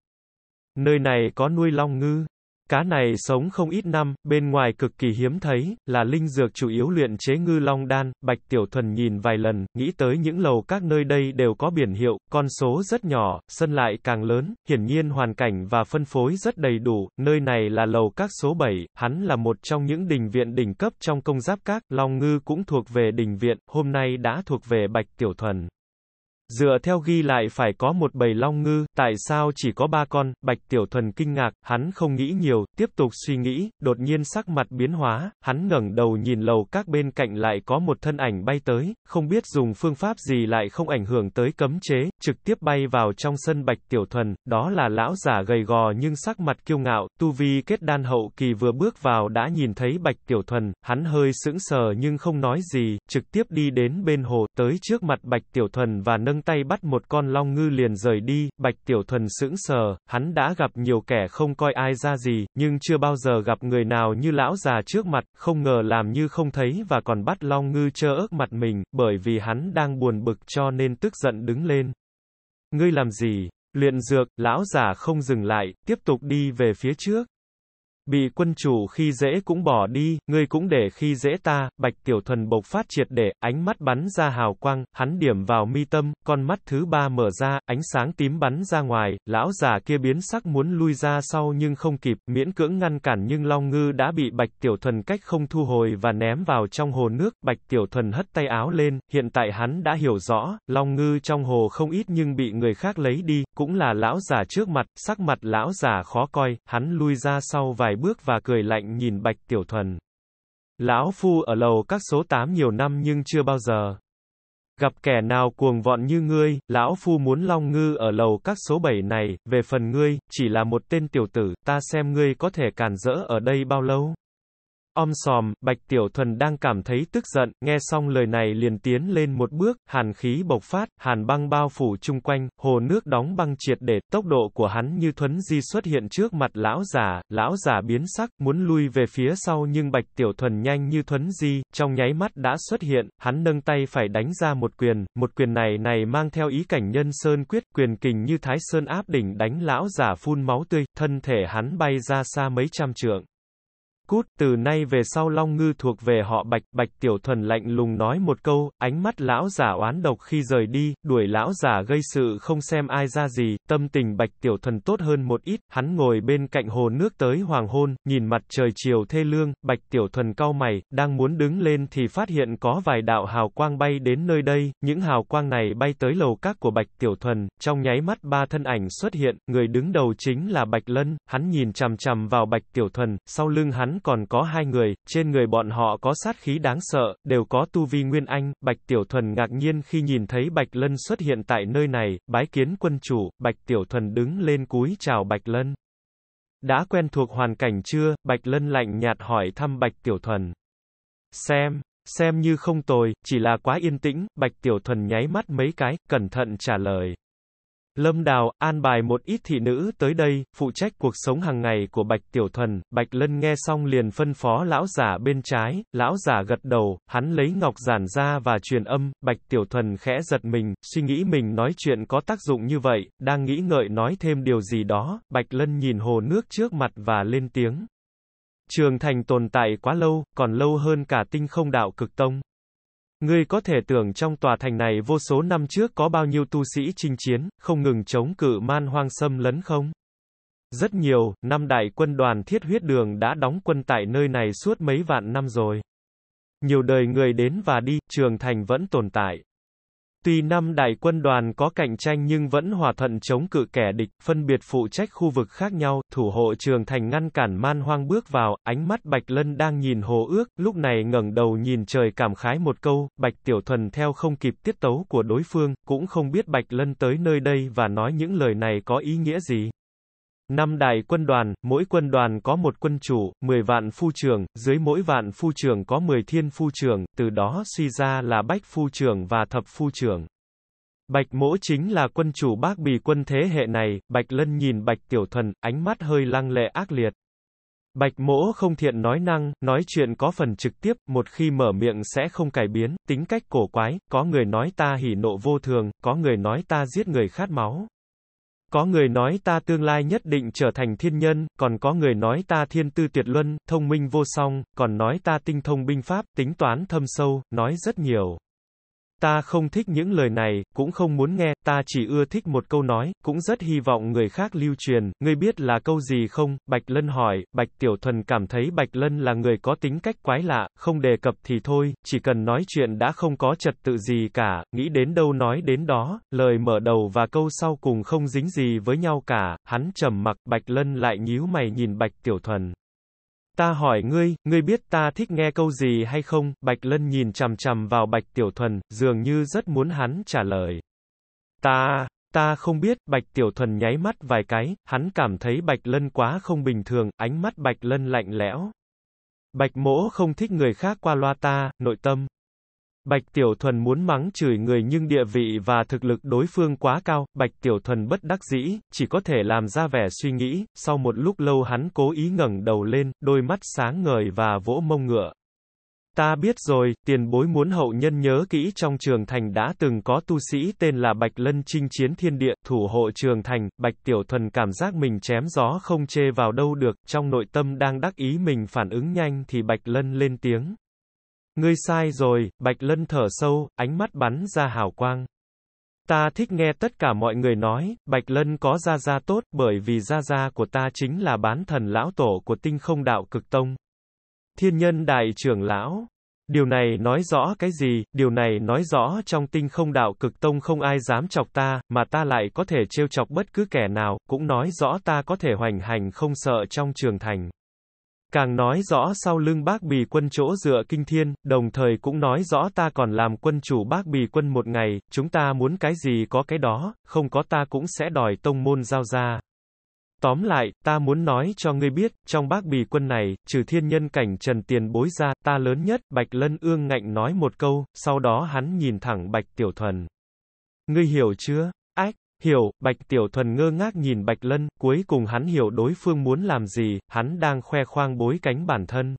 Nơi này có nuôi long ngư, Cá này sống không ít năm, bên ngoài cực kỳ hiếm thấy, là linh dược chủ yếu luyện chế ngư long đan, Bạch Tiểu Thuần nhìn vài lần, nghĩ tới những lầu các nơi đây đều có biển hiệu, con số rất nhỏ, sân lại càng lớn, hiển nhiên hoàn cảnh và phân phối rất đầy đủ, nơi này là lầu các số 7, hắn là một trong những đình viện đỉnh cấp trong công giáp các, Long Ngư cũng thuộc về đình viện, hôm nay đã thuộc về Bạch Tiểu Thuần. Dựa theo ghi lại phải có một bầy long ngư, tại sao chỉ có ba con, Bạch Tiểu Thuần kinh ngạc, hắn không nghĩ nhiều, tiếp tục suy nghĩ, đột nhiên sắc mặt biến hóa, hắn ngẩng đầu nhìn lầu các bên cạnh lại có một thân ảnh bay tới, không biết dùng phương pháp gì lại không ảnh hưởng tới cấm chế, trực tiếp bay vào trong sân Bạch Tiểu Thuần, đó là lão giả gầy gò nhưng sắc mặt kiêu ngạo, tu vi kết đan hậu kỳ vừa bước vào đã nhìn thấy Bạch Tiểu Thuần, hắn hơi sững sờ nhưng không nói gì, trực tiếp đi đến bên hồ, tới trước mặt Bạch Tiểu Thuần và nâng nâng tay bắt một con long ngư liền rời đi, Bạch Tiểu Thuần sững sờ, hắn đã gặp nhiều kẻ không coi ai ra gì, nhưng chưa bao giờ gặp người nào như lão già trước mặt, không ngờ làm như không thấy và còn bắt long ngư chơ ước mặt mình, bởi vì hắn đang buồn bực cho nên tức giận đứng lên. Ngươi làm gì? Luyện dược, lão già không dừng lại, tiếp tục đi về phía trước. Bị quân chủ khi dễ cũng bỏ đi, ngươi cũng để khi dễ ta, bạch tiểu thuần bộc phát triệt để, ánh mắt bắn ra hào quang, hắn điểm vào mi tâm, con mắt thứ ba mở ra, ánh sáng tím bắn ra ngoài, lão già kia biến sắc muốn lui ra sau nhưng không kịp, miễn cưỡng ngăn cản nhưng Long Ngư đã bị bạch tiểu thuần cách không thu hồi và ném vào trong hồ nước, bạch tiểu thuần hất tay áo lên, hiện tại hắn đã hiểu rõ, Long Ngư trong hồ không ít nhưng bị người khác lấy đi, cũng là lão già trước mặt, sắc mặt lão già khó coi, hắn lui ra sau vài vài bước và cười lạnh nhìn Bạch Tiểu Thuần. Lão Phu ở lầu các số 8 nhiều năm nhưng chưa bao giờ. Gặp kẻ nào cuồng vọn như ngươi, lão phu muốn long ngư ở lầu các số 7 này, về phần ngươi, chỉ là một tên tiểu tử, ta xem ngươi có thể càn rỡ ở đây bao lâu. Om sòm, Bạch Tiểu Thuần đang cảm thấy tức giận, nghe xong lời này liền tiến lên một bước, hàn khí bộc phát, hàn băng bao phủ chung quanh, hồ nước đóng băng triệt để, tốc độ của hắn như thuấn di xuất hiện trước mặt lão già, lão già biến sắc, muốn lui về phía sau nhưng Bạch Tiểu Thuần nhanh như thuấn di, trong nháy mắt đã xuất hiện, hắn nâng tay phải đánh ra một quyền, một quyền này này mang theo ý cảnh nhân sơn quyết, quyền kình như thái sơn áp đỉnh đánh lão già phun máu tươi, thân thể hắn bay ra xa mấy trăm trượng. Cút, từ nay về sau Long Ngư thuộc về họ Bạch, Bạch Tiểu Thuần lạnh lùng nói một câu, ánh mắt lão giả oán độc khi rời đi, đuổi lão giả gây sự không xem ai ra gì, tâm tình Bạch Tiểu Thuần tốt hơn một ít, hắn ngồi bên cạnh hồ nước tới hoàng hôn, nhìn mặt trời chiều thê lương, Bạch Tiểu Thuần cau mày, đang muốn đứng lên thì phát hiện có vài đạo hào quang bay đến nơi đây, những hào quang này bay tới lầu các của Bạch Tiểu Thuần, trong nháy mắt ba thân ảnh xuất hiện, người đứng đầu chính là Bạch Lân, hắn nhìn chằm chằm vào Bạch Tiểu Thuần, sau lưng hắn còn có hai người, trên người bọn họ có sát khí đáng sợ, đều có tu vi nguyên anh, Bạch Tiểu Thuần ngạc nhiên khi nhìn thấy Bạch Lân xuất hiện tại nơi này, bái kiến quân chủ, Bạch Tiểu Thuần đứng lên cúi chào Bạch Lân. Đã quen thuộc hoàn cảnh chưa, Bạch Lân lạnh nhạt hỏi thăm Bạch Tiểu Thuần. Xem, xem như không tồi, chỉ là quá yên tĩnh, Bạch Tiểu Thuần nháy mắt mấy cái, cẩn thận trả lời. Lâm Đào, an bài một ít thị nữ tới đây, phụ trách cuộc sống hàng ngày của Bạch Tiểu Thuần, Bạch Lân nghe xong liền phân phó lão giả bên trái, lão giả gật đầu, hắn lấy ngọc giản ra và truyền âm, Bạch Tiểu Thuần khẽ giật mình, suy nghĩ mình nói chuyện có tác dụng như vậy, đang nghĩ ngợi nói thêm điều gì đó, Bạch Lân nhìn hồ nước trước mặt và lên tiếng. Trường thành tồn tại quá lâu, còn lâu hơn cả tinh không đạo cực tông. Ngươi có thể tưởng trong tòa thành này vô số năm trước có bao nhiêu tu sĩ chinh chiến, không ngừng chống cự man hoang xâm lấn không? Rất nhiều, năm đại quân đoàn thiết huyết đường đã đóng quân tại nơi này suốt mấy vạn năm rồi. Nhiều đời người đến và đi, trường thành vẫn tồn tại. Tuy năm đại quân đoàn có cạnh tranh nhưng vẫn hòa thuận chống cự kẻ địch, phân biệt phụ trách khu vực khác nhau, thủ hộ trường thành ngăn cản man hoang bước vào, ánh mắt Bạch Lân đang nhìn hồ ước, lúc này ngẩng đầu nhìn trời cảm khái một câu, Bạch Tiểu Thuần theo không kịp tiết tấu của đối phương, cũng không biết Bạch Lân tới nơi đây và nói những lời này có ý nghĩa gì. Năm đại quân đoàn, mỗi quân đoàn có một quân chủ, 10 vạn phu trưởng, dưới mỗi vạn phu trưởng có 10 thiên phu trưởng, từ đó suy ra là bách phu trưởng và thập phu trưởng. Bạch Mỗ chính là quân chủ bác bì quân thế hệ này, Bạch Lân nhìn Bạch Tiểu Thuần, ánh mắt hơi lăng lệ ác liệt. Bạch Mỗ không thiện nói năng, nói chuyện có phần trực tiếp, một khi mở miệng sẽ không cải biến, tính cách cổ quái, có người nói ta hỉ nộ vô thường, có người nói ta giết người khát máu. Có người nói ta tương lai nhất định trở thành thiên nhân, còn có người nói ta thiên tư tuyệt luân, thông minh vô song, còn nói ta tinh thông binh pháp, tính toán thâm sâu, nói rất nhiều. Ta không thích những lời này, cũng không muốn nghe, ta chỉ ưa thích một câu nói, cũng rất hy vọng người khác lưu truyền, ngươi biết là câu gì không? Bạch Lân hỏi, Bạch Tiểu Thuần cảm thấy Bạch Lân là người có tính cách quái lạ, không đề cập thì thôi, chỉ cần nói chuyện đã không có trật tự gì cả, nghĩ đến đâu nói đến đó, lời mở đầu và câu sau cùng không dính gì với nhau cả, hắn trầm mặc, Bạch Lân lại nhíu mày nhìn Bạch Tiểu Thuần. Ta hỏi ngươi, ngươi biết ta thích nghe câu gì hay không? Bạch Lân nhìn chằm chằm vào Bạch Tiểu Thuần, dường như rất muốn hắn trả lời. Ta, ta không biết, Bạch Tiểu Thuần nháy mắt vài cái, hắn cảm thấy Bạch Lân quá không bình thường, ánh mắt Bạch Lân lạnh lẽo. Bạch mỗ không thích người khác qua loa ta, nội tâm. Bạch Tiểu Thuần muốn mắng chửi người nhưng địa vị và thực lực đối phương quá cao, Bạch Tiểu Thuần bất đắc dĩ, chỉ có thể làm ra vẻ suy nghĩ, sau một lúc lâu hắn cố ý ngẩng đầu lên, đôi mắt sáng ngời và vỗ mông ngựa. Ta biết rồi, tiền bối muốn hậu nhân nhớ kỹ trong trường thành đã từng có tu sĩ tên là Bạch Lân chinh chiến thiên địa, thủ hộ trường thành, Bạch Tiểu Thuần cảm giác mình chém gió không chê vào đâu được, trong nội tâm đang đắc ý mình phản ứng nhanh thì Bạch Lân lên tiếng. Ngươi sai rồi, Bạch Lân thở sâu, ánh mắt bắn ra hào quang. Ta thích nghe tất cả mọi người nói, Bạch Lân có gia gia tốt, bởi vì gia gia của ta chính là bán thần lão tổ của tinh không đạo cực tông. Thiên nhân đại trưởng lão. Điều này nói rõ cái gì, điều này nói rõ trong tinh không đạo cực tông không ai dám chọc ta, mà ta lại có thể trêu chọc bất cứ kẻ nào, cũng nói rõ ta có thể hoành hành không sợ trong trường thành. Càng nói rõ sau lưng bác bì quân chỗ dựa kinh thiên, đồng thời cũng nói rõ ta còn làm quân chủ bác bì quân một ngày, chúng ta muốn cái gì có cái đó, không có ta cũng sẽ đòi tông môn giao ra. Tóm lại, ta muốn nói cho ngươi biết, trong bác bì quân này, trừ thiên nhân cảnh trần tiền bối ra, ta lớn nhất, Bạch Lân ương ngạnh nói một câu, sau đó hắn nhìn thẳng Bạch Tiểu Thuần. Ngươi hiểu chưa? Ách, Hiểu, Bạch Tiểu Thuần ngơ ngác nhìn Bạch Lân, cuối cùng hắn hiểu đối phương muốn làm gì, hắn đang khoe khoang bối cánh bản thân.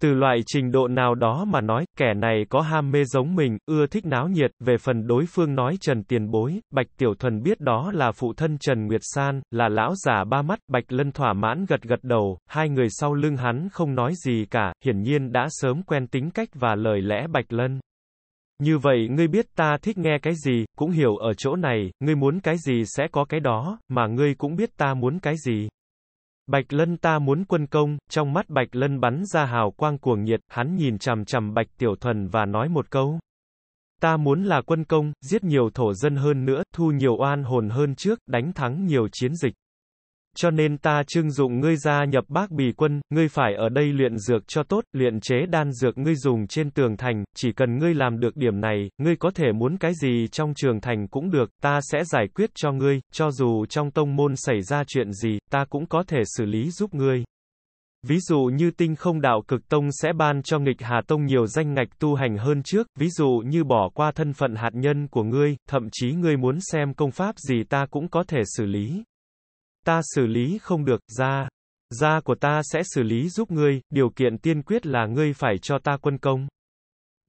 Từ loại trình độ nào đó mà nói, kẻ này có ham mê giống mình, ưa thích náo nhiệt, về phần đối phương nói Trần Tiền Bối, Bạch Tiểu Thuần biết đó là phụ thân Trần Nguyệt San, là lão già ba mắt, Bạch Lân thỏa mãn gật gật đầu, hai người sau lưng hắn không nói gì cả, hiển nhiên đã sớm quen tính cách và lời lẽ Bạch Lân. Như vậy ngươi biết ta thích nghe cái gì, cũng hiểu ở chỗ này, ngươi muốn cái gì sẽ có cái đó, mà ngươi cũng biết ta muốn cái gì. Bạch Lân ta muốn quân công, trong mắt Bạch Lân bắn ra hào quang cuồng nhiệt, hắn nhìn chằm chằm Bạch Tiểu Thuần và nói một câu. Ta muốn là quân công, giết nhiều thổ dân hơn nữa, thu nhiều oan hồn hơn trước, đánh thắng nhiều chiến dịch cho nên ta trưng dụng ngươi ra nhập bác bì quân, ngươi phải ở đây luyện dược cho tốt, luyện chế đan dược ngươi dùng trên tường thành, chỉ cần ngươi làm được điểm này, ngươi có thể muốn cái gì trong trường thành cũng được, ta sẽ giải quyết cho ngươi, cho dù trong tông môn xảy ra chuyện gì, ta cũng có thể xử lý giúp ngươi. Ví dụ như tinh không đạo cực tông sẽ ban cho nghịch hà tông nhiều danh ngạch tu hành hơn trước, ví dụ như bỏ qua thân phận hạt nhân của ngươi, thậm chí ngươi muốn xem công pháp gì ta cũng có thể xử lý. Ta xử lý không được, ra. Ra của ta sẽ xử lý giúp ngươi, điều kiện tiên quyết là ngươi phải cho ta quân công.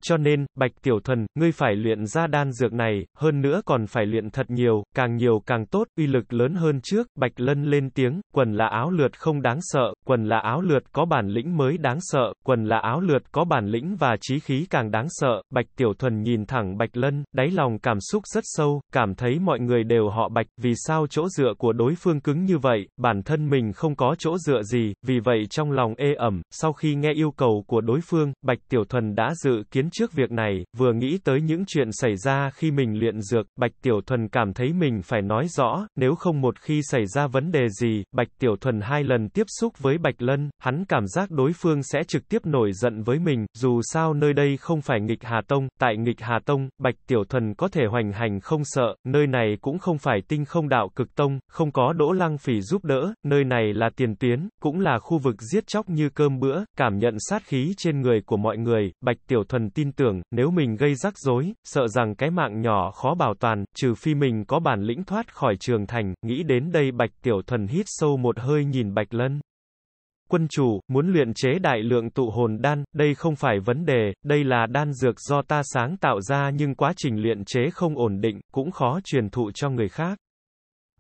Cho nên, Bạch Tiểu Thuần, ngươi phải luyện ra đan dược này, hơn nữa còn phải luyện thật nhiều, càng nhiều càng tốt, uy lực lớn hơn trước, Bạch Lân lên tiếng, quần là áo lượt không đáng sợ, quần là áo lượt có bản lĩnh mới đáng sợ, quần là áo lượt có bản lĩnh và trí khí càng đáng sợ, Bạch Tiểu Thuần nhìn thẳng Bạch Lân, đáy lòng cảm xúc rất sâu, cảm thấy mọi người đều họ Bạch, vì sao chỗ dựa của đối phương cứng như vậy, bản thân mình không có chỗ dựa gì, vì vậy trong lòng ê ẩm, sau khi nghe yêu cầu của đối phương, Bạch Tiểu Thuần đã dự kiến trước việc này, vừa nghĩ tới những chuyện xảy ra khi mình luyện dược, Bạch Tiểu Thuần cảm thấy mình phải nói rõ, nếu không một khi xảy ra vấn đề gì, Bạch Tiểu Thuần hai lần tiếp xúc với Bạch Lân, hắn cảm giác đối phương sẽ trực tiếp nổi giận với mình, dù sao nơi đây không phải nghịch Hà Tông, tại nghịch Hà Tông, Bạch Tiểu Thuần có thể hoành hành không sợ, nơi này cũng không phải tinh không đạo cực tông, không có đỗ lăng phỉ giúp đỡ, nơi này là tiền tuyến, cũng là khu vực giết chóc như cơm bữa, cảm nhận sát khí trên người của mọi người, Bạch Tiểu Thuần tin tưởng, nếu mình gây rắc rối, sợ rằng cái mạng nhỏ khó bảo toàn, trừ phi mình có bản lĩnh thoát khỏi trường thành, nghĩ đến đây Bạch Tiểu Thuần hít sâu một hơi nhìn Bạch Lân. Quân chủ, muốn luyện chế đại lượng tụ hồn đan, đây không phải vấn đề, đây là đan dược do ta sáng tạo ra nhưng quá trình luyện chế không ổn định, cũng khó truyền thụ cho người khác.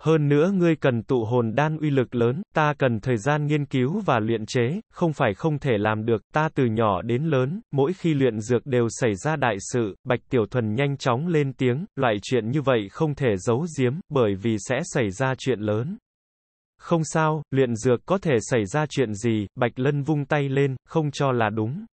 Hơn nữa ngươi cần tụ hồn đan uy lực lớn, ta cần thời gian nghiên cứu và luyện chế, không phải không thể làm được, ta từ nhỏ đến lớn, mỗi khi luyện dược đều xảy ra đại sự, Bạch Tiểu Thuần nhanh chóng lên tiếng, loại chuyện như vậy không thể giấu giếm, bởi vì sẽ xảy ra chuyện lớn. Không sao, luyện dược có thể xảy ra chuyện gì, Bạch Lân vung tay lên, không cho là đúng.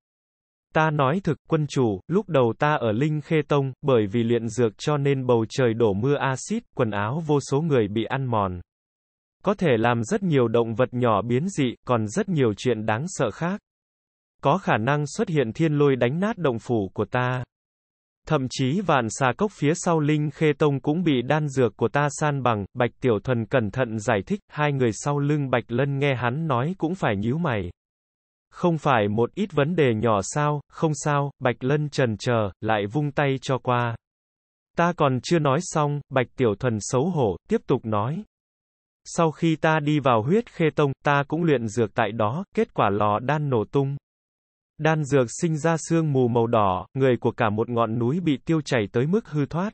Ta nói thực, quân chủ, lúc đầu ta ở Linh Khê Tông, bởi vì luyện dược cho nên bầu trời đổ mưa axit, quần áo vô số người bị ăn mòn. Có thể làm rất nhiều động vật nhỏ biến dị, còn rất nhiều chuyện đáng sợ khác. Có khả năng xuất hiện thiên lôi đánh nát động phủ của ta. Thậm chí vạn xà cốc phía sau Linh Khê Tông cũng bị đan dược của ta san bằng, Bạch Tiểu Thuần cẩn thận giải thích, hai người sau lưng Bạch Lân nghe hắn nói cũng phải nhíu mày. Không phải một ít vấn đề nhỏ sao, không sao, Bạch Lân trần chờ, lại vung tay cho qua. Ta còn chưa nói xong, Bạch Tiểu Thuần xấu hổ, tiếp tục nói. Sau khi ta đi vào huyết khê tông, ta cũng luyện dược tại đó, kết quả lò đan nổ tung. Đan dược sinh ra sương mù màu đỏ, người của cả một ngọn núi bị tiêu chảy tới mức hư thoát.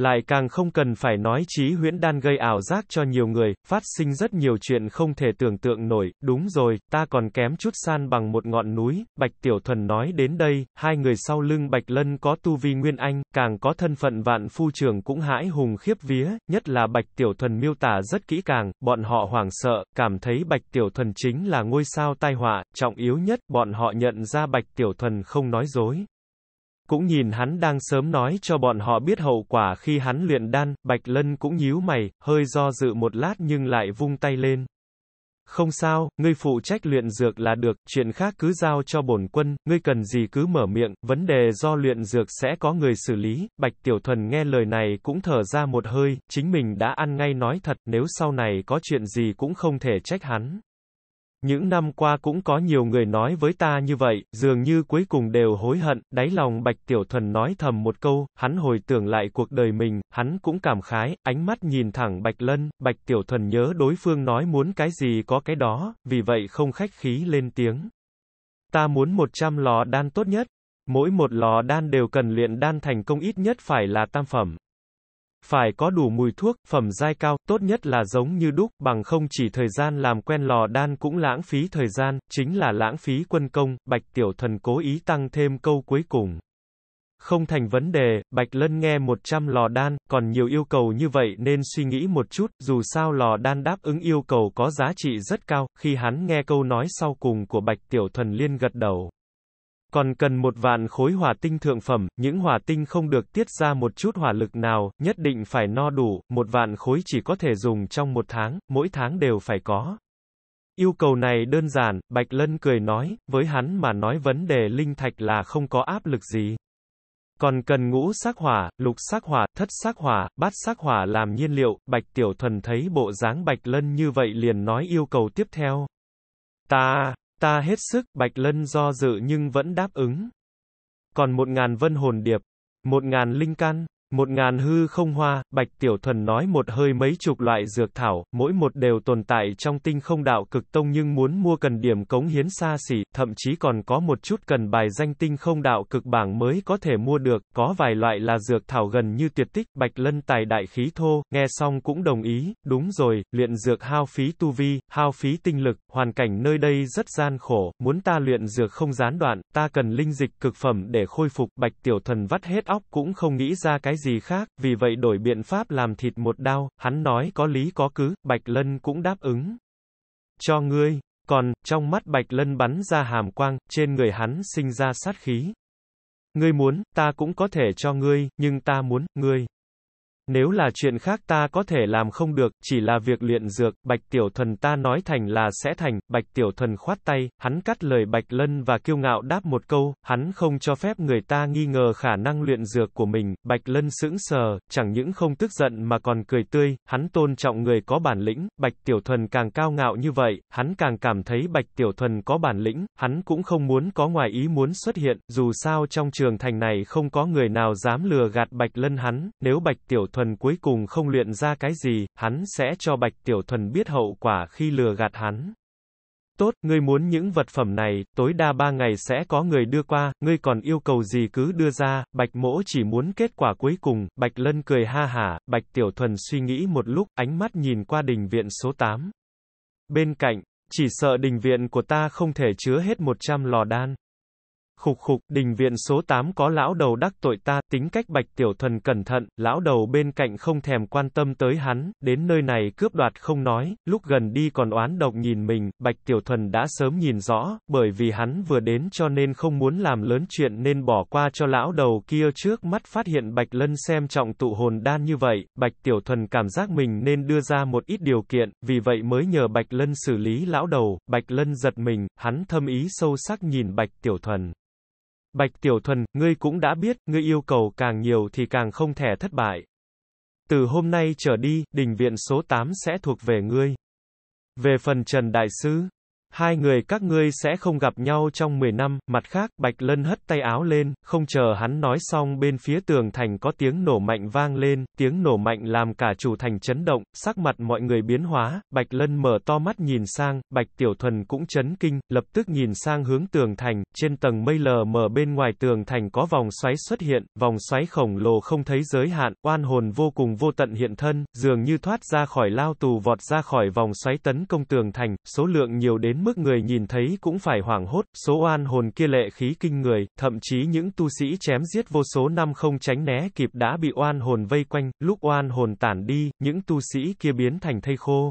Lại càng không cần phải nói trí huyễn đan gây ảo giác cho nhiều người, phát sinh rất nhiều chuyện không thể tưởng tượng nổi, đúng rồi, ta còn kém chút san bằng một ngọn núi, Bạch Tiểu Thuần nói đến đây, hai người sau lưng Bạch Lân có tu vi nguyên anh, càng có thân phận vạn phu trưởng cũng hãi hùng khiếp vía, nhất là Bạch Tiểu Thuần miêu tả rất kỹ càng, bọn họ hoảng sợ, cảm thấy Bạch Tiểu Thuần chính là ngôi sao tai họa, trọng yếu nhất, bọn họ nhận ra Bạch Tiểu Thuần không nói dối. Cũng nhìn hắn đang sớm nói cho bọn họ biết hậu quả khi hắn luyện đan, Bạch Lân cũng nhíu mày, hơi do dự một lát nhưng lại vung tay lên. Không sao, ngươi phụ trách luyện dược là được, chuyện khác cứ giao cho bổn quân, ngươi cần gì cứ mở miệng, vấn đề do luyện dược sẽ có người xử lý, Bạch Tiểu Thuần nghe lời này cũng thở ra một hơi, chính mình đã ăn ngay nói thật, nếu sau này có chuyện gì cũng không thể trách hắn. Những năm qua cũng có nhiều người nói với ta như vậy, dường như cuối cùng đều hối hận, đáy lòng Bạch Tiểu Thuần nói thầm một câu, hắn hồi tưởng lại cuộc đời mình, hắn cũng cảm khái, ánh mắt nhìn thẳng Bạch Lân, Bạch Tiểu Thuần nhớ đối phương nói muốn cái gì có cái đó, vì vậy không khách khí lên tiếng. Ta muốn 100 lò đan tốt nhất, mỗi một lò đan đều cần luyện đan thành công ít nhất phải là tam phẩm. Phải có đủ mùi thuốc, phẩm giai cao, tốt nhất là giống như đúc, bằng không chỉ thời gian làm quen lò đan cũng lãng phí thời gian, chính là lãng phí quân công, Bạch Tiểu Thần cố ý tăng thêm câu cuối cùng. Không thành vấn đề, Bạch Lân nghe 100 lò đan, còn nhiều yêu cầu như vậy nên suy nghĩ một chút, dù sao lò đan đáp ứng yêu cầu có giá trị rất cao, khi hắn nghe câu nói sau cùng của Bạch Tiểu Thuần Liên gật đầu. Còn cần một vạn khối hỏa tinh thượng phẩm, những hỏa tinh không được tiết ra một chút hỏa lực nào, nhất định phải no đủ, một vạn khối chỉ có thể dùng trong một tháng, mỗi tháng đều phải có. Yêu cầu này đơn giản, Bạch Lân cười nói, với hắn mà nói vấn đề linh thạch là không có áp lực gì. Còn cần ngũ sắc hỏa, lục sắc hỏa, thất sắc hỏa, bát sắc hỏa làm nhiên liệu, Bạch Tiểu Thuần thấy bộ dáng Bạch Lân như vậy liền nói yêu cầu tiếp theo. Ta, Ta hết sức, Bạch Lân do dự nhưng vẫn đáp ứng. Còn một ngàn vân hồn điệp, một ngàn linh căn, một ngàn hư không hoa, Bạch Tiểu Thuần nói một hơi mấy chục loại dược thảo, mỗi một đều tồn tại trong tinh không đạo cực tông nhưng muốn mua cần điểm cống hiến xa xỉ, thậm chí còn có một chút cần bài danh tinh không đạo cực bảng mới có thể mua được, có vài loại là dược thảo gần như tuyệt tích, Bạch Lân tài đại khí thô, nghe xong cũng đồng ý, đúng rồi, luyện dược hao phí tu vi, hao phí tinh lực, hoàn cảnh nơi đây rất gian khổ, muốn ta luyện dược không gián đoạn, ta cần linh dịch cực phẩm để khôi phục, Bạch Tiểu Thuần vắt hết óc cũng không nghĩ ra cái gì khác, vì vậy đổi biện pháp làm thịt một đao, hắn nói có lý có cứ, Bạch Lân cũng đáp ứng. Cho ngươi, còn, trong mắt Bạch Lân bắn ra hàm quang, trên người hắn sinh ra sát khí. Ngươi muốn, ta cũng có thể cho ngươi, nhưng ta muốn, ngươi. Nếu là chuyện khác ta có thể làm không được, chỉ là việc luyện dược, bạch tiểu thần ta nói thành là sẽ thành, bạch tiểu thần khoát tay, hắn cắt lời bạch lân và kiêu ngạo đáp một câu, hắn không cho phép người ta nghi ngờ khả năng luyện dược của mình, bạch lân sững sờ, chẳng những không tức giận mà còn cười tươi, hắn tôn trọng người có bản lĩnh, bạch tiểu thần càng cao ngạo như vậy, hắn càng cảm thấy bạch tiểu thần có bản lĩnh, hắn cũng không muốn có ngoài ý muốn xuất hiện, dù sao trong trường thành này không có người nào dám lừa gạt bạch lân hắn, nếu bạch tiểu thần Thuần cuối cùng không luyện ra cái gì, hắn sẽ cho Bạch Tiểu Thuần biết hậu quả khi lừa gạt hắn. Tốt, ngươi muốn những vật phẩm này, tối đa ba ngày sẽ có người đưa qua, ngươi còn yêu cầu gì cứ đưa ra, Bạch Mỗ chỉ muốn kết quả cuối cùng, Bạch Lân cười ha hả, Bạch Tiểu Thuần suy nghĩ một lúc, ánh mắt nhìn qua đình viện số 8. Bên cạnh, chỉ sợ đình viện của ta không thể chứa hết 100 lò đan. Khục khục, đình viện số 8 có lão đầu đắc tội ta, tính cách bạch tiểu thần cẩn thận, lão đầu bên cạnh không thèm quan tâm tới hắn, đến nơi này cướp đoạt không nói, lúc gần đi còn oán độc nhìn mình, bạch tiểu thần đã sớm nhìn rõ, bởi vì hắn vừa đến cho nên không muốn làm lớn chuyện nên bỏ qua cho lão đầu kia trước mắt phát hiện bạch lân xem trọng tụ hồn đan như vậy, bạch tiểu thần cảm giác mình nên đưa ra một ít điều kiện, vì vậy mới nhờ bạch lân xử lý lão đầu, bạch lân giật mình, hắn thâm ý sâu sắc nhìn bạch tiểu thần. Bạch Tiểu Thuần, ngươi cũng đã biết, ngươi yêu cầu càng nhiều thì càng không thể thất bại. Từ hôm nay trở đi, đình viện số 8 sẽ thuộc về ngươi. Về phần Trần Đại Sư, Hai người các ngươi sẽ không gặp nhau trong 10 năm, mặt khác, Bạch Lân hất tay áo lên, không chờ hắn nói xong bên phía tường thành có tiếng nổ mạnh vang lên, tiếng nổ mạnh làm cả chủ thành chấn động, sắc mặt mọi người biến hóa, Bạch Lân mở to mắt nhìn sang, Bạch Tiểu Thuần cũng chấn kinh, lập tức nhìn sang hướng tường thành, trên tầng mây lờ mờ bên ngoài tường thành có vòng xoáy xuất hiện, vòng xoáy khổng lồ không thấy giới hạn, oan hồn vô cùng vô tận hiện thân, dường như thoát ra khỏi lao tù vọt ra khỏi vòng xoáy tấn công tường thành, số lượng nhiều đến đến mức người nhìn thấy cũng phải hoảng hốt, số oan hồn kia lệ khí kinh người, thậm chí những tu sĩ chém giết vô số năm không tránh né kịp đã bị oan hồn vây quanh, lúc oan hồn tản đi, những tu sĩ kia biến thành thây khô.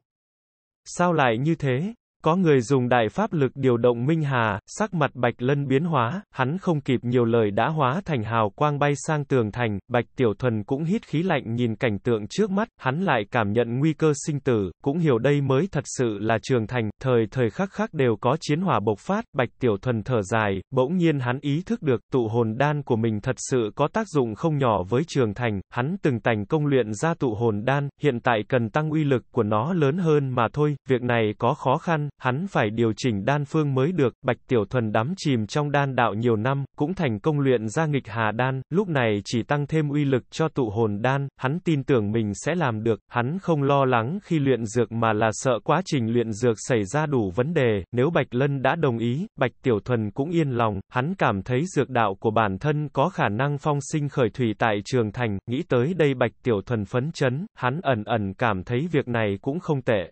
Sao lại như thế? có người dùng đại pháp lực điều động minh hà, sắc mặt Bạch Lân biến hóa, hắn không kịp nhiều lời đã hóa thành hào quang bay sang tường thành, Bạch Tiểu Thuần cũng hít khí lạnh nhìn cảnh tượng trước mắt, hắn lại cảm nhận nguy cơ sinh tử, cũng hiểu đây mới thật sự là trường thành, thời thời khắc khắc đều có chiến hỏa bộc phát, Bạch Tiểu Thuần thở dài, bỗng nhiên hắn ý thức được tụ hồn đan của mình thật sự có tác dụng không nhỏ với trường thành, hắn từng tành công luyện ra tụ hồn đan, hiện tại cần tăng uy lực của nó lớn hơn mà thôi, việc này có khó khăn, hắn phải điều chỉnh đan phương mới được, Bạch Tiểu Thuần đắm chìm trong đan đạo nhiều năm, cũng thành công luyện ra nghịch hà đan, lúc này chỉ tăng thêm uy lực cho tụ hồn đan, hắn tin tưởng mình sẽ làm được, hắn không lo lắng khi luyện dược mà là sợ quá trình luyện dược xảy ra đủ vấn đề, nếu Bạch Lân đã đồng ý, Bạch Tiểu Thuần cũng yên lòng, hắn cảm thấy dược đạo của bản thân có khả năng phong sinh khởi thủy tại trường thành, nghĩ tới đây Bạch Tiểu Thuần phấn chấn, hắn ẩn ẩn cảm thấy việc này cũng không tệ.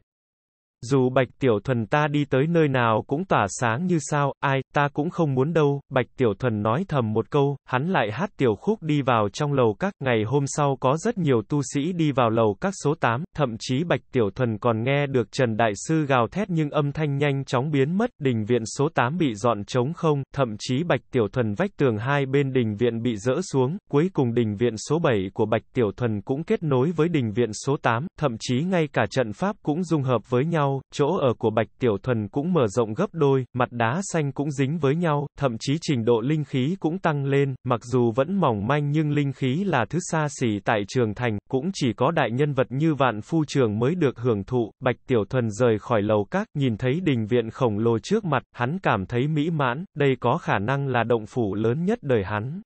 Dù Bạch Tiểu Thuần ta đi tới nơi nào cũng tỏa sáng như sao, ai, ta cũng không muốn đâu, Bạch Tiểu Thuần nói thầm một câu, hắn lại hát tiểu khúc đi vào trong lầu các, ngày hôm sau có rất nhiều tu sĩ đi vào lầu các số 8, thậm chí Bạch Tiểu Thuần còn nghe được Trần Đại Sư gào thét nhưng âm thanh nhanh chóng biến mất, đình viện số 8 bị dọn trống không, thậm chí Bạch Tiểu Thuần vách tường hai bên đình viện bị dỡ xuống, cuối cùng đình viện số 7 của Bạch Tiểu Thuần cũng kết nối với đình viện số 8, thậm chí ngay cả trận pháp cũng dung hợp với nhau, chỗ ở của Bạch Tiểu Thuần cũng mở rộng gấp đôi, mặt đá xanh cũng dính với nhau, thậm chí trình độ linh khí cũng tăng lên, mặc dù vẫn mỏng manh nhưng linh khí là thứ xa xỉ tại trường thành, cũng chỉ có đại nhân vật như vạn phu trường mới được hưởng thụ, Bạch Tiểu Thuần rời khỏi lầu các, nhìn thấy đình viện khổng lồ trước mặt, hắn cảm thấy mỹ mãn, đây có khả năng là động phủ lớn nhất đời hắn.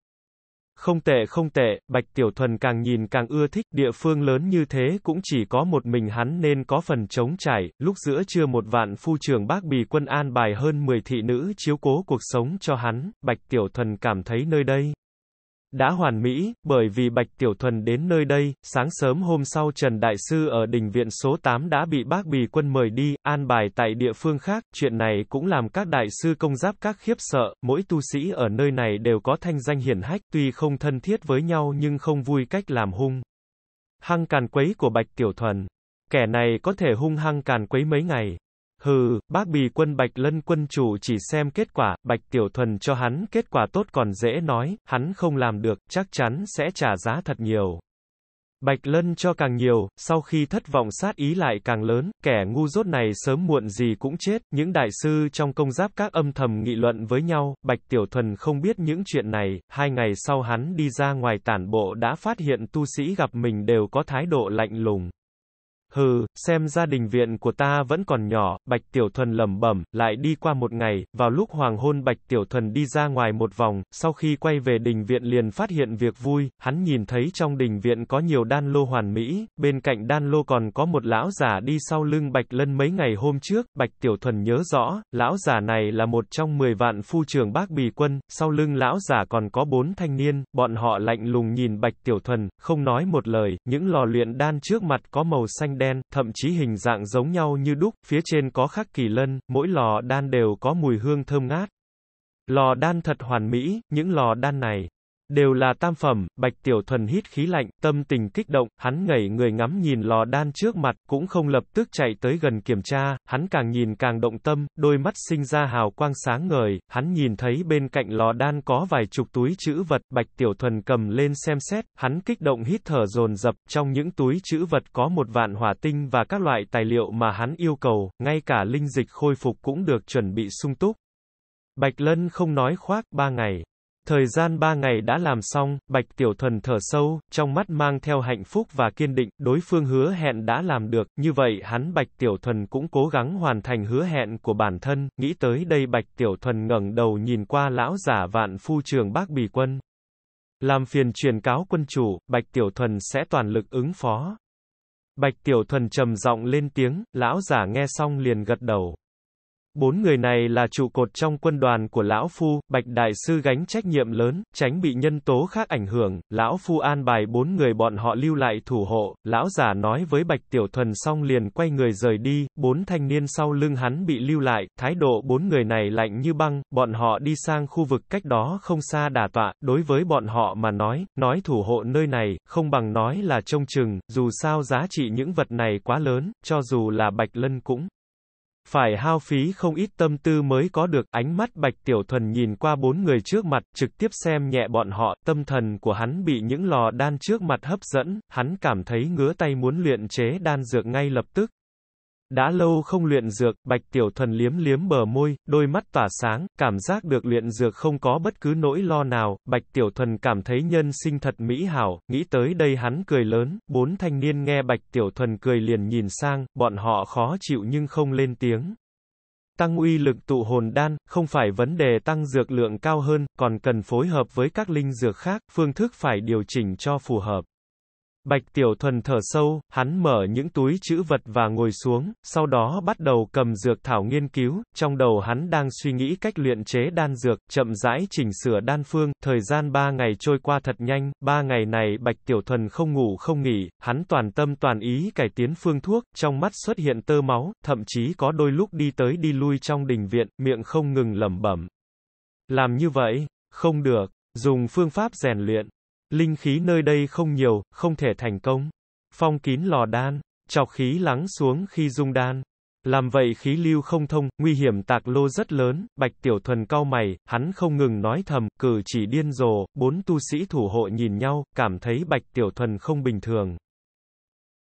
Không tệ không tệ, Bạch Tiểu Thuần càng nhìn càng ưa thích, địa phương lớn như thế cũng chỉ có một mình hắn nên có phần chống trải, lúc giữa trưa một vạn phu trưởng bác bì quân an bài hơn 10 thị nữ chiếu cố cuộc sống cho hắn, Bạch Tiểu Thuần cảm thấy nơi đây, đã hoàn mỹ, bởi vì Bạch Tiểu Thuần đến nơi đây, sáng sớm hôm sau Trần Đại Sư ở đình viện số 8 đã bị bác bì quân mời đi, an bài tại địa phương khác, chuyện này cũng làm các đại sư công giáp các khiếp sợ, mỗi tu sĩ ở nơi này đều có thanh danh hiển hách, tuy không thân thiết với nhau nhưng không vui cách làm hung. Hăng càn quấy của Bạch Tiểu Thuần. Kẻ này có thể hung hăng càn quấy mấy ngày. Hừ, bác bì quân Bạch Lân quân chủ chỉ xem kết quả, Bạch Tiểu Thuần cho hắn kết quả tốt còn dễ nói, hắn không làm được, chắc chắn sẽ trả giá thật nhiều. Bạch Lân cho càng nhiều, sau khi thất vọng sát ý lại càng lớn, kẻ ngu dốt này sớm muộn gì cũng chết, những đại sư trong công giáp các âm thầm nghị luận với nhau, Bạch Tiểu Thuần không biết những chuyện này, hai ngày sau hắn đi ra ngoài tản bộ đã phát hiện tu sĩ gặp mình đều có thái độ lạnh lùng. Hừ, xem gia đình viện của ta vẫn còn nhỏ, Bạch Tiểu Thuần lẩm bẩm, lại đi qua một ngày, vào lúc hoàng hôn Bạch Tiểu Thuần đi ra ngoài một vòng, sau khi quay về đình viện liền phát hiện việc vui, hắn nhìn thấy trong đình viện có nhiều đan lô hoàn mỹ, bên cạnh đan lô còn có một lão giả đi sau lưng Bạch Lân mấy ngày hôm trước, Bạch Tiểu Thuần nhớ rõ, lão giả này là một trong 10 vạn phu trưởng bác bì quân, sau lưng lão giả còn có bốn thanh niên, bọn họ lạnh lùng nhìn Bạch Tiểu Thuần, không nói một lời, những lò luyện đan trước mặt có màu xanh đen, thậm chí hình dạng giống nhau như đúc, phía trên có khắc kỳ lân, mỗi lò đan đều có mùi hương thơm ngát. Lò đan thật hoàn mỹ, những lò đan này Đều là tam phẩm, Bạch Tiểu Thuần hít khí lạnh, tâm tình kích động, hắn ngẩng người ngắm nhìn lò đan trước mặt, cũng không lập tức chạy tới gần kiểm tra, hắn càng nhìn càng động tâm, đôi mắt sinh ra hào quang sáng ngời, hắn nhìn thấy bên cạnh lò đan có vài chục túi chữ vật, Bạch Tiểu Thuần cầm lên xem xét, hắn kích động hít thở dồn dập, trong những túi chữ vật có một vạn hỏa tinh và các loại tài liệu mà hắn yêu cầu, ngay cả linh dịch khôi phục cũng được chuẩn bị sung túc. Bạch Lân không nói khoác, ba ngày Thời gian 3 ngày đã làm xong, Bạch Tiểu Thuần thở sâu, trong mắt mang theo hạnh phúc và kiên định, đối phương hứa hẹn đã làm được, như vậy hắn Bạch Tiểu Thuần cũng cố gắng hoàn thành hứa hẹn của bản thân, nghĩ tới đây Bạch Tiểu Thuần ngẩng đầu nhìn qua lão giả vạn phu trường bác bì quân. Làm phiền truyền cáo quân chủ, Bạch Tiểu Thuần sẽ toàn lực ứng phó. Bạch Tiểu Thuần trầm giọng lên tiếng, lão giả nghe xong liền gật đầu. Bốn người này là trụ cột trong quân đoàn của Lão Phu, Bạch Đại Sư gánh trách nhiệm lớn, tránh bị nhân tố khác ảnh hưởng, Lão Phu an bài bốn người bọn họ lưu lại thủ hộ, Lão giả nói với Bạch Tiểu Thuần xong liền quay người rời đi, bốn thanh niên sau lưng hắn bị lưu lại, thái độ bốn người này lạnh như băng, bọn họ đi sang khu vực cách đó không xa đà tọa, đối với bọn họ mà nói, nói thủ hộ nơi này, không bằng nói là trông chừng, dù sao giá trị những vật này quá lớn, cho dù là Bạch Lân cũng phải hao phí không ít tâm tư mới có được, ánh mắt Bạch Tiểu Thuần nhìn qua bốn người trước mặt, trực tiếp xem nhẹ bọn họ, tâm thần của hắn bị những lò đan trước mặt hấp dẫn, hắn cảm thấy ngứa tay muốn luyện chế đan dược ngay lập tức, đã lâu không luyện dược, Bạch Tiểu Thuần liếm liếm bờ môi, đôi mắt tỏa sáng, cảm giác được luyện dược không có bất cứ nỗi lo nào, Bạch Tiểu Thuần cảm thấy nhân sinh thật mỹ hảo, nghĩ tới đây hắn cười lớn, bốn thanh niên nghe Bạch Tiểu Thuần cười liền nhìn sang, bọn họ khó chịu nhưng không lên tiếng. Tăng uy lực tụ hồn đan, không phải vấn đề tăng dược lượng cao hơn, còn cần phối hợp với các linh dược khác, phương thức phải điều chỉnh cho phù hợp. Bạch Tiểu Thuần thở sâu, hắn mở những túi chữ vật và ngồi xuống, sau đó bắt đầu cầm dược thảo nghiên cứu, trong đầu hắn đang suy nghĩ cách luyện chế đan dược, chậm rãi chỉnh sửa đan phương, thời gian 3 ngày trôi qua thật nhanh, 3 ngày này Bạch Tiểu Thuần không ngủ không nghỉ, hắn toàn tâm toàn ý cải tiến phương thuốc, trong mắt xuất hiện tơ máu, thậm chí có đôi lúc đi tới đi lui trong đình viện, miệng không ngừng lẩm bẩm. Làm như vậy, không được, dùng phương pháp rèn luyện, Linh khí nơi đây không nhiều, không thể thành công. Phong kín lò đan, chọc khí lắng xuống khi dung đan. Làm vậy khí lưu không thông, nguy hiểm tạc lô rất lớn, bạch tiểu thuần cao mày, hắn không ngừng nói thầm, cử chỉ điên rồ, bốn tu sĩ thủ hộ nhìn nhau, cảm thấy bạch tiểu thuần không bình thường.